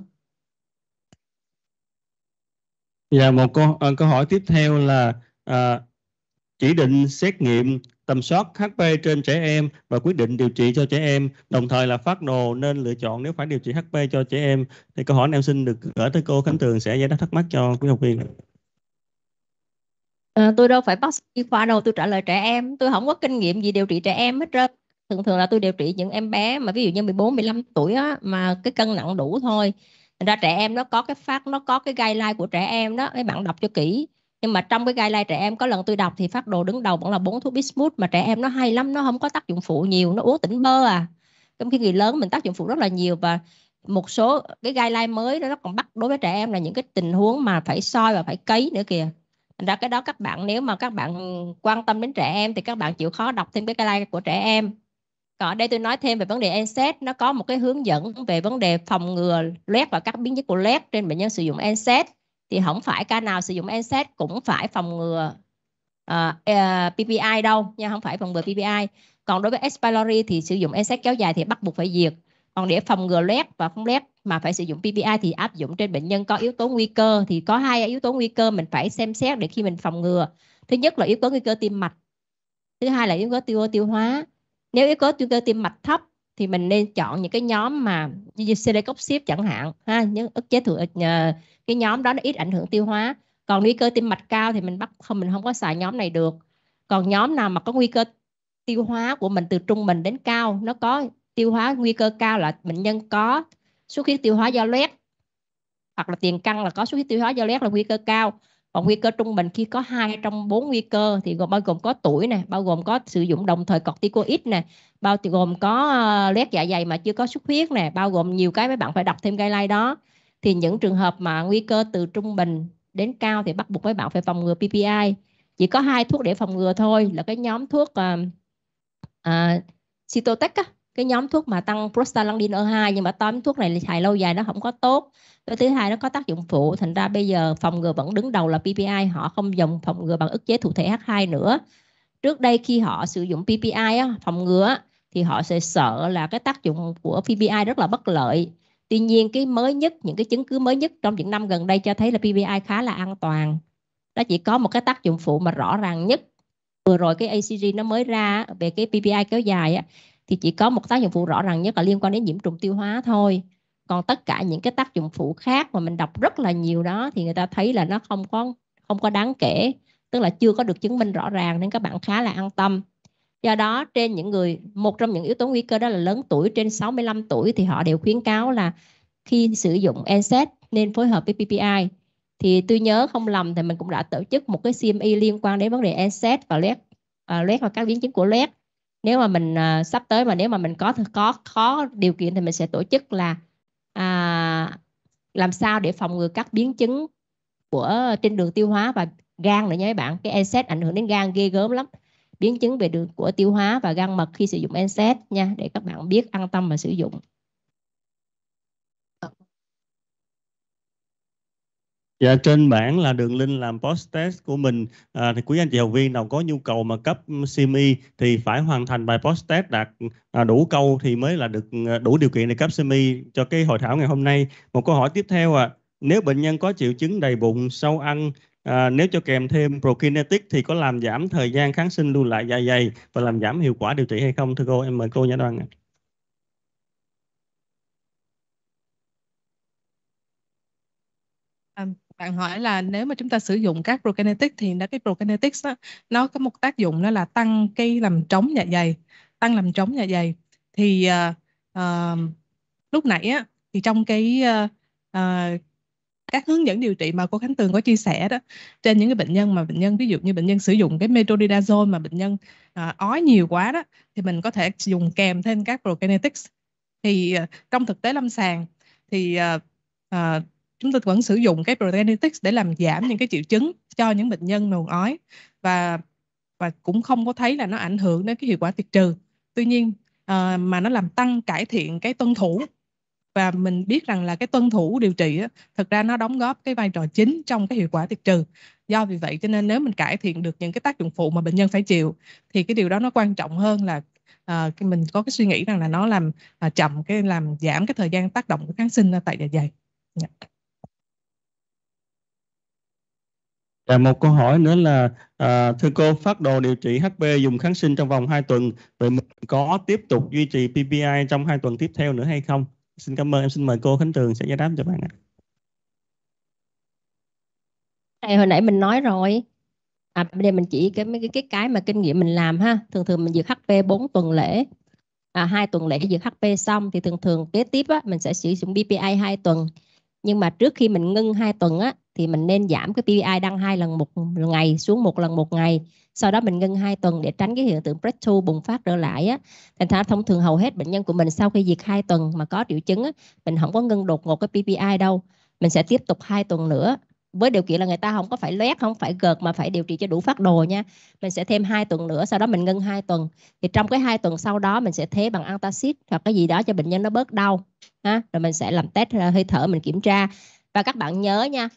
Dạ một câu câu hỏi tiếp theo là uh, chỉ định xét nghiệm tầm soát HP trên trẻ em và quyết định điều trị cho trẻ em, đồng thời là phát đồ nên lựa chọn nếu phải điều trị HP cho trẻ em. Thì câu hỏi em xin được gửi tới cô Khánh Tường sẽ giải đáp thắc mắc cho quý học viên. À, tôi đâu phải bác sĩ khoa đâu, tôi trả lời trẻ em, tôi không có kinh nghiệm gì điều trị trẻ em hết trơn. Thường thường là tôi điều trị những em bé mà ví dụ như 14, 15 tuổi á, mà cái cân nặng đủ thôi. Thành ra trẻ em nó có cái phát, nó có cái guideline của trẻ em đó, mấy bạn đọc cho kỹ nhưng mà trong cái guideline trẻ em có lần tôi đọc thì phát đồ đứng đầu vẫn là bốn thuốc bismuth mà trẻ em nó hay lắm nó không có tác dụng phụ nhiều nó uống tỉnh bơ à trong khi người lớn mình tác dụng phụ rất là nhiều và một số cái guideline mới đó nó còn bắt đối với trẻ em là những cái tình huống mà phải soi và phải cấy nữa kìa thành ra cái đó các bạn nếu mà các bạn quan tâm đến trẻ em thì các bạn chịu khó đọc thêm cái guideline của trẻ em còn ở đây tôi nói thêm về vấn đề NSAID nó có một cái hướng dẫn về vấn đề phòng ngừa loét và các biến chứng của loét trên bệnh nhân sử dụng NSAID thì không phải ca nào sử dụng NSAID cũng phải phòng ngừa uh, ờ, uh, ờ, PPI đâu nha không phải phòng ngừa PPI còn đối với S. pylori thì sử dụng NSAID kéo dài thì bắt buộc phải diệt còn để phòng ngừa loét và không loét mà phải sử dụng PPI thì áp dụng trên bệnh nhân có yếu tố nguy cơ thì có hai yếu tố nguy cơ mình phải xem xét để khi mình phòng ngừa thứ nhất là yếu tố nguy cơ tim mạch thứ hai là yếu tố tiêu tiêu hóa nếu yếu tố nguy cơ tim mạch thấp thì mình nên chọn những cái nhóm mà như celecoxib chẳng hạn ha những ức chế thừa ờ, cái nhóm đó nó ít ảnh hưởng tiêu hóa còn nguy cơ tim mạch cao thì mình bắt không mình không có xài nhóm này được còn nhóm nào mà có nguy cơ tiêu hóa của mình từ trung bình đến cao nó có tiêu hóa nguy cơ cao là bệnh nhân có xuất huyết tiêu hóa do loét hoặc là tiền căn là có xuất huyết tiêu hóa do loét là nguy cơ cao còn nguy cơ trung bình khi có hai trong bốn nguy cơ thì gồm bao gồm có tuổi nè bao gồm có sử dụng đồng thời corticoid nè bao gồm có ờ, loét dạ dày mà chưa có xuất huyết nè bao gồm nhiều cái mấy bạn phải đọc thêm guideline đó thì những trường hợp mà nguy cơ từ trung bình đến cao thì bắt buộc mấy bạn phải phòng ngừa PPI chỉ có hai thuốc để phòng ngừa thôi là cái nhóm thuốc uh, ờ, uh, ờ, Citotec á, cái nhóm thuốc mà tăng prostaglandin E2 nhưng mà tóm thuốc này xài lâu dài nó không có tốt cái thứ hai nó có tác dụng phụ thành ra bây giờ phòng ngừa vẫn đứng đầu là PPI họ không dùng phòng ngừa bằng ức chế thụ thể H2 nữa trước đây khi họ sử dụng PPI phòng ngừa thì họ sẽ sợ là cái tác dụng của PPI rất là bất lợi tuy nhiên cái mới nhất những cái chứng cứ mới nhất trong những năm gần đây cho thấy là PPI khá là an toàn nó chỉ có một cái tác dụng phụ mà rõ ràng nhất vừa rồi cái ACG nó mới ra về cái PPI kéo dài á thì chỉ có một tác dụng phụ rõ ràng nhất là liên quan đến nhiễm trùng tiêu hóa thôi còn tất cả những cái tác dụng phụ khác mà mình đọc rất là nhiều đó thì người ta thấy là nó không có không có đáng kể tức là chưa có được chứng minh rõ ràng nên các bạn khá là an tâm do đó trên những người một trong những yếu tố nguy cơ đó là lớn tuổi trên 65 tuổi thì họ đều khuyến cáo là khi sử dụng NSAID nên phối hợp với PPI thì tôi nhớ không lầm thì mình cũng đã tổ chức một cái CME liên quan đến vấn đề NSAID và loét à, loét và các biến chứng của loét nếu mà mình à, sắp tới mà nếu mà mình có có khó điều kiện thì mình sẽ tổ chức là à, làm sao để phòng ngừa các biến chứng của trên đường tiêu hóa và gan nữa nhé các bạn cái NSAID ảnh hưởng đến gan ghê gớm lắm biến chứng về đường của tiêu hóa và gan mật khi sử dụng NSAID nha để các bạn biết an tâm mà sử dụng Dạ trên bảng là đường link làm post test của mình à, thì quý anh chị học viên nào có nhu cầu mà cấp CMI thì phải hoàn thành bài post test đạt à, đủ câu thì mới là được à, đủ điều kiện để cấp CMI cho cái hội thảo ngày hôm nay. Một câu hỏi tiếp theo ạ. À, nếu bệnh nhân có triệu chứng đầy bụng sau ăn à, nếu cho kèm thêm prokinetic thì có làm giảm thời gian kháng sinh lưu lại dạ dày và làm giảm hiệu quả điều trị hay không thưa cô em mời cô nhã đoàn ạ. À. bạn hỏi là nếu mà chúng ta sử dụng các prokinetic thì đã cái prokinetic đó, nó có một tác dụng đó là tăng cái làm trống dạ dày tăng làm trống dạ dày thì uh, uh, lúc nãy á, thì trong cái uh, uh, các hướng dẫn điều trị mà cô Khánh Tường có chia sẻ đó trên những cái bệnh nhân mà bệnh nhân ví dụ như bệnh nhân sử dụng cái metronidazole mà bệnh nhân uh, ói nhiều quá đó thì mình có thể dùng kèm thêm các prokinetics thì uh, trong thực tế lâm sàng thì uh, uh, chúng tôi vẫn sử dụng cái proteolytics để làm giảm những cái triệu chứng cho những bệnh nhân nồn ói và và cũng không có thấy là nó ảnh hưởng đến cái hiệu quả tiệt trừ tuy nhiên à, mà nó làm tăng cải thiện cái tuân thủ và mình biết rằng là cái tuân thủ điều trị á, thực ra nó đóng góp cái vai trò chính trong cái hiệu quả tiệt trừ do vì vậy cho nên nếu mình cải thiện được những cái tác dụng phụ mà bệnh nhân phải chịu thì cái điều đó nó quan trọng hơn là à, mình có cái suy nghĩ rằng là nó làm à, chậm cái làm giảm cái thời gian tác động của kháng sinh tại dạ dày yeah. Dạ. Và một câu hỏi nữa là à, thưa cô phát đồ điều trị HP dùng kháng sinh trong vòng 2 tuần vậy có tiếp tục duy trì PPI trong 2 tuần tiếp theo nữa hay không? Xin cảm ơn em xin mời cô Khánh Tường sẽ giải đáp cho bạn ạ. Này hồi nãy mình nói rồi. À bây giờ mình chỉ cái mấy cái, cái cái mà kinh nghiệm mình làm ha. Thường thường mình dược HP 4 tuần lễ. À 2 tuần lễ dược HP xong thì thường thường kế tiếp á mình sẽ sử dụng PPI 2 tuần. Nhưng mà trước khi mình ngưng 2 tuần á thì mình nên giảm cái PPI đăng hai lần một ngày xuống một lần một ngày sau đó mình ngưng 2 tuần để tránh cái hiện tượng breakthrough bùng phát trở lại á thành ra thông thường hầu hết bệnh nhân của mình sau khi diệt 2 tuần mà có triệu chứng á, mình không có ngưng đột ngột cái PPI đâu mình sẽ tiếp tục 2 tuần nữa với điều kiện là người ta không có phải loét không phải gợt mà phải điều trị cho đủ phát đồ nha mình sẽ thêm hai tuần nữa sau đó mình ngưng hai tuần thì trong cái hai tuần sau đó mình sẽ thế bằng antacid hoặc cái gì đó cho bệnh nhân nó bớt đau ha rồi mình sẽ làm test ờ, hơi thở mình kiểm tra và các bạn nhớ nha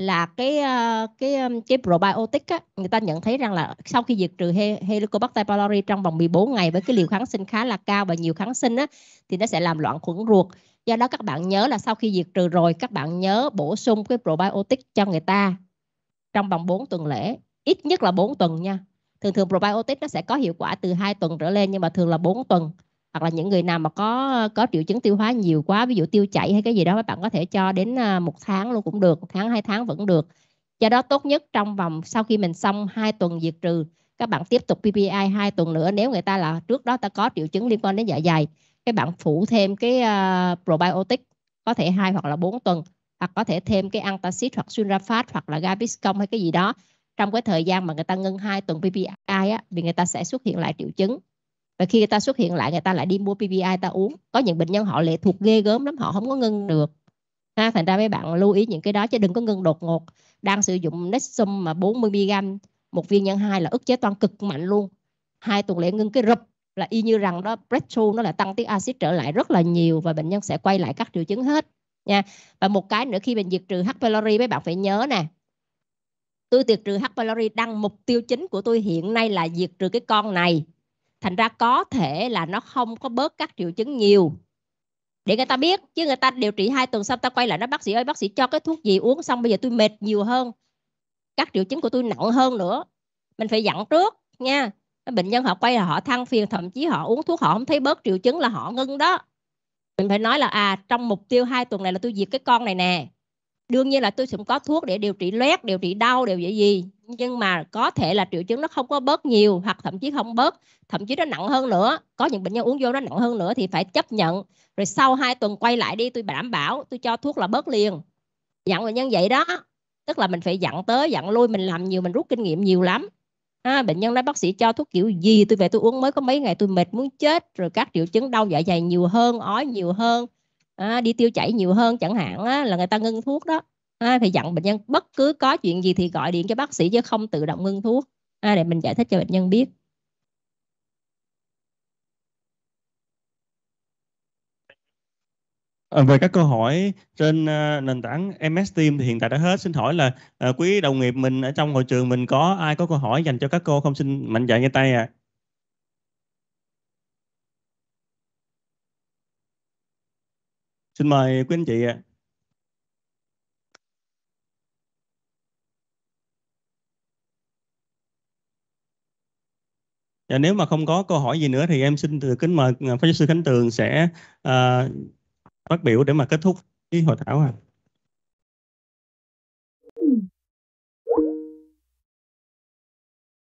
là cái ờ, cái cái probiotic á, người ta nhận thấy rằng là sau khi diệt trừ Helicobacter pylori trong vòng 14 ngày với cái liều kháng sinh khá là cao và nhiều kháng sinh á thì nó sẽ làm loạn khuẩn ruột. Do đó các bạn nhớ là sau khi diệt trừ rồi các bạn nhớ bổ sung cái probiotic cho người ta trong vòng 4 tuần lễ, ít nhất là 4 tuần nha. Thường thường probiotic nó sẽ có hiệu quả từ 2 tuần trở lên nhưng mà thường là 4 tuần hoặc là những người nào mà có có triệu chứng tiêu hóa nhiều quá ví dụ tiêu chảy hay cái gì đó các bạn có thể cho đến à, một tháng luôn cũng được một tháng hai tháng vẫn được do đó tốt nhất trong vòng sau khi mình xong hai tuần diệt trừ các bạn tiếp tục PPI hai tuần nữa nếu người ta là trước đó ta có triệu chứng liên quan đến dạ dày các bạn phủ thêm cái uh, probiotic có thể hai hoặc là 4 tuần hoặc có thể thêm cái antacid hoặc sunrafat hoặc là gaviscon hay cái gì đó trong cái thời gian mà người ta ngưng hai tuần PPI á, thì người ta sẽ xuất hiện lại triệu chứng và khi người ta xuất hiện lại người ta lại đi mua PPI ta uống có những bệnh nhân họ lệ thuộc ghê gớm lắm họ không có ngưng được ha, thành ra mấy bạn lưu ý những cái đó chứ đừng có ngưng đột ngột đang sử dụng Nexum mà 40 mg một viên nhân hai là ức chế toan cực mạnh luôn hai tuần lễ ngưng cái rụp là y như rằng đó breakthrough nó là tăng tiết axit trở lại rất là nhiều và bệnh nhân sẽ quay lại các triệu chứng hết nha và một cái nữa khi mình diệt trừ H pylori mấy bạn phải nhớ nè tôi diệt trừ H pylori đang mục tiêu chính của tôi hiện nay là diệt trừ cái con này thành ra có thể là nó không có bớt các triệu chứng nhiều để người ta biết chứ người ta điều trị hai tuần xong ta quay lại nó bác sĩ ơi bác sĩ cho cái thuốc gì uống xong bây giờ tôi mệt nhiều hơn các triệu chứng của tôi nặng hơn nữa mình phải dặn trước nha bệnh nhân họ quay là họ thăng phiền thậm chí họ uống thuốc họ không thấy bớt triệu chứng là họ ngưng đó mình phải nói là à trong mục tiêu hai tuần này là tôi diệt cái con này nè đương nhiên là tôi cũng có thuốc để điều trị loét điều trị đau điều trị gì nhưng mà có thể là triệu chứng nó không có bớt nhiều hoặc thậm chí không bớt thậm chí nó nặng hơn nữa có những bệnh nhân uống vô nó nặng hơn nữa thì phải chấp nhận rồi sau 2 tuần quay lại đi tôi đảm bảo tôi cho thuốc là bớt liền dặn bệnh nhân vậy đó tức là mình phải dặn tới dặn lui mình làm nhiều mình rút kinh nghiệm nhiều lắm à, bệnh nhân nói bác sĩ cho thuốc kiểu gì tôi về tôi uống mới có mấy ngày tôi mệt muốn chết rồi các triệu chứng đau dạ dày nhiều hơn ói nhiều hơn à, đi tiêu chảy nhiều hơn chẳng hạn á, là người ta ngưng thuốc đó à, thì dặn bệnh nhân bất cứ có chuyện gì thì gọi điện cho bác sĩ chứ không tự động ngưng thuốc à, để mình giải thích cho bệnh nhân biết à, về các câu hỏi trên à, nền tảng MS Team thì hiện tại đã hết xin hỏi là à, quý đồng nghiệp mình ở trong hội trường mình có ai có câu hỏi dành cho các cô không xin mạnh dạn giơ tay ạ à. xin mời quý anh chị ạ à. Và dạ, nếu mà không có câu hỏi gì nữa thì em xin từ kính mời à, Phó giáo sư Khánh Tường sẽ uh, phát biểu để mà kết thúc cái hội thảo ạ. À.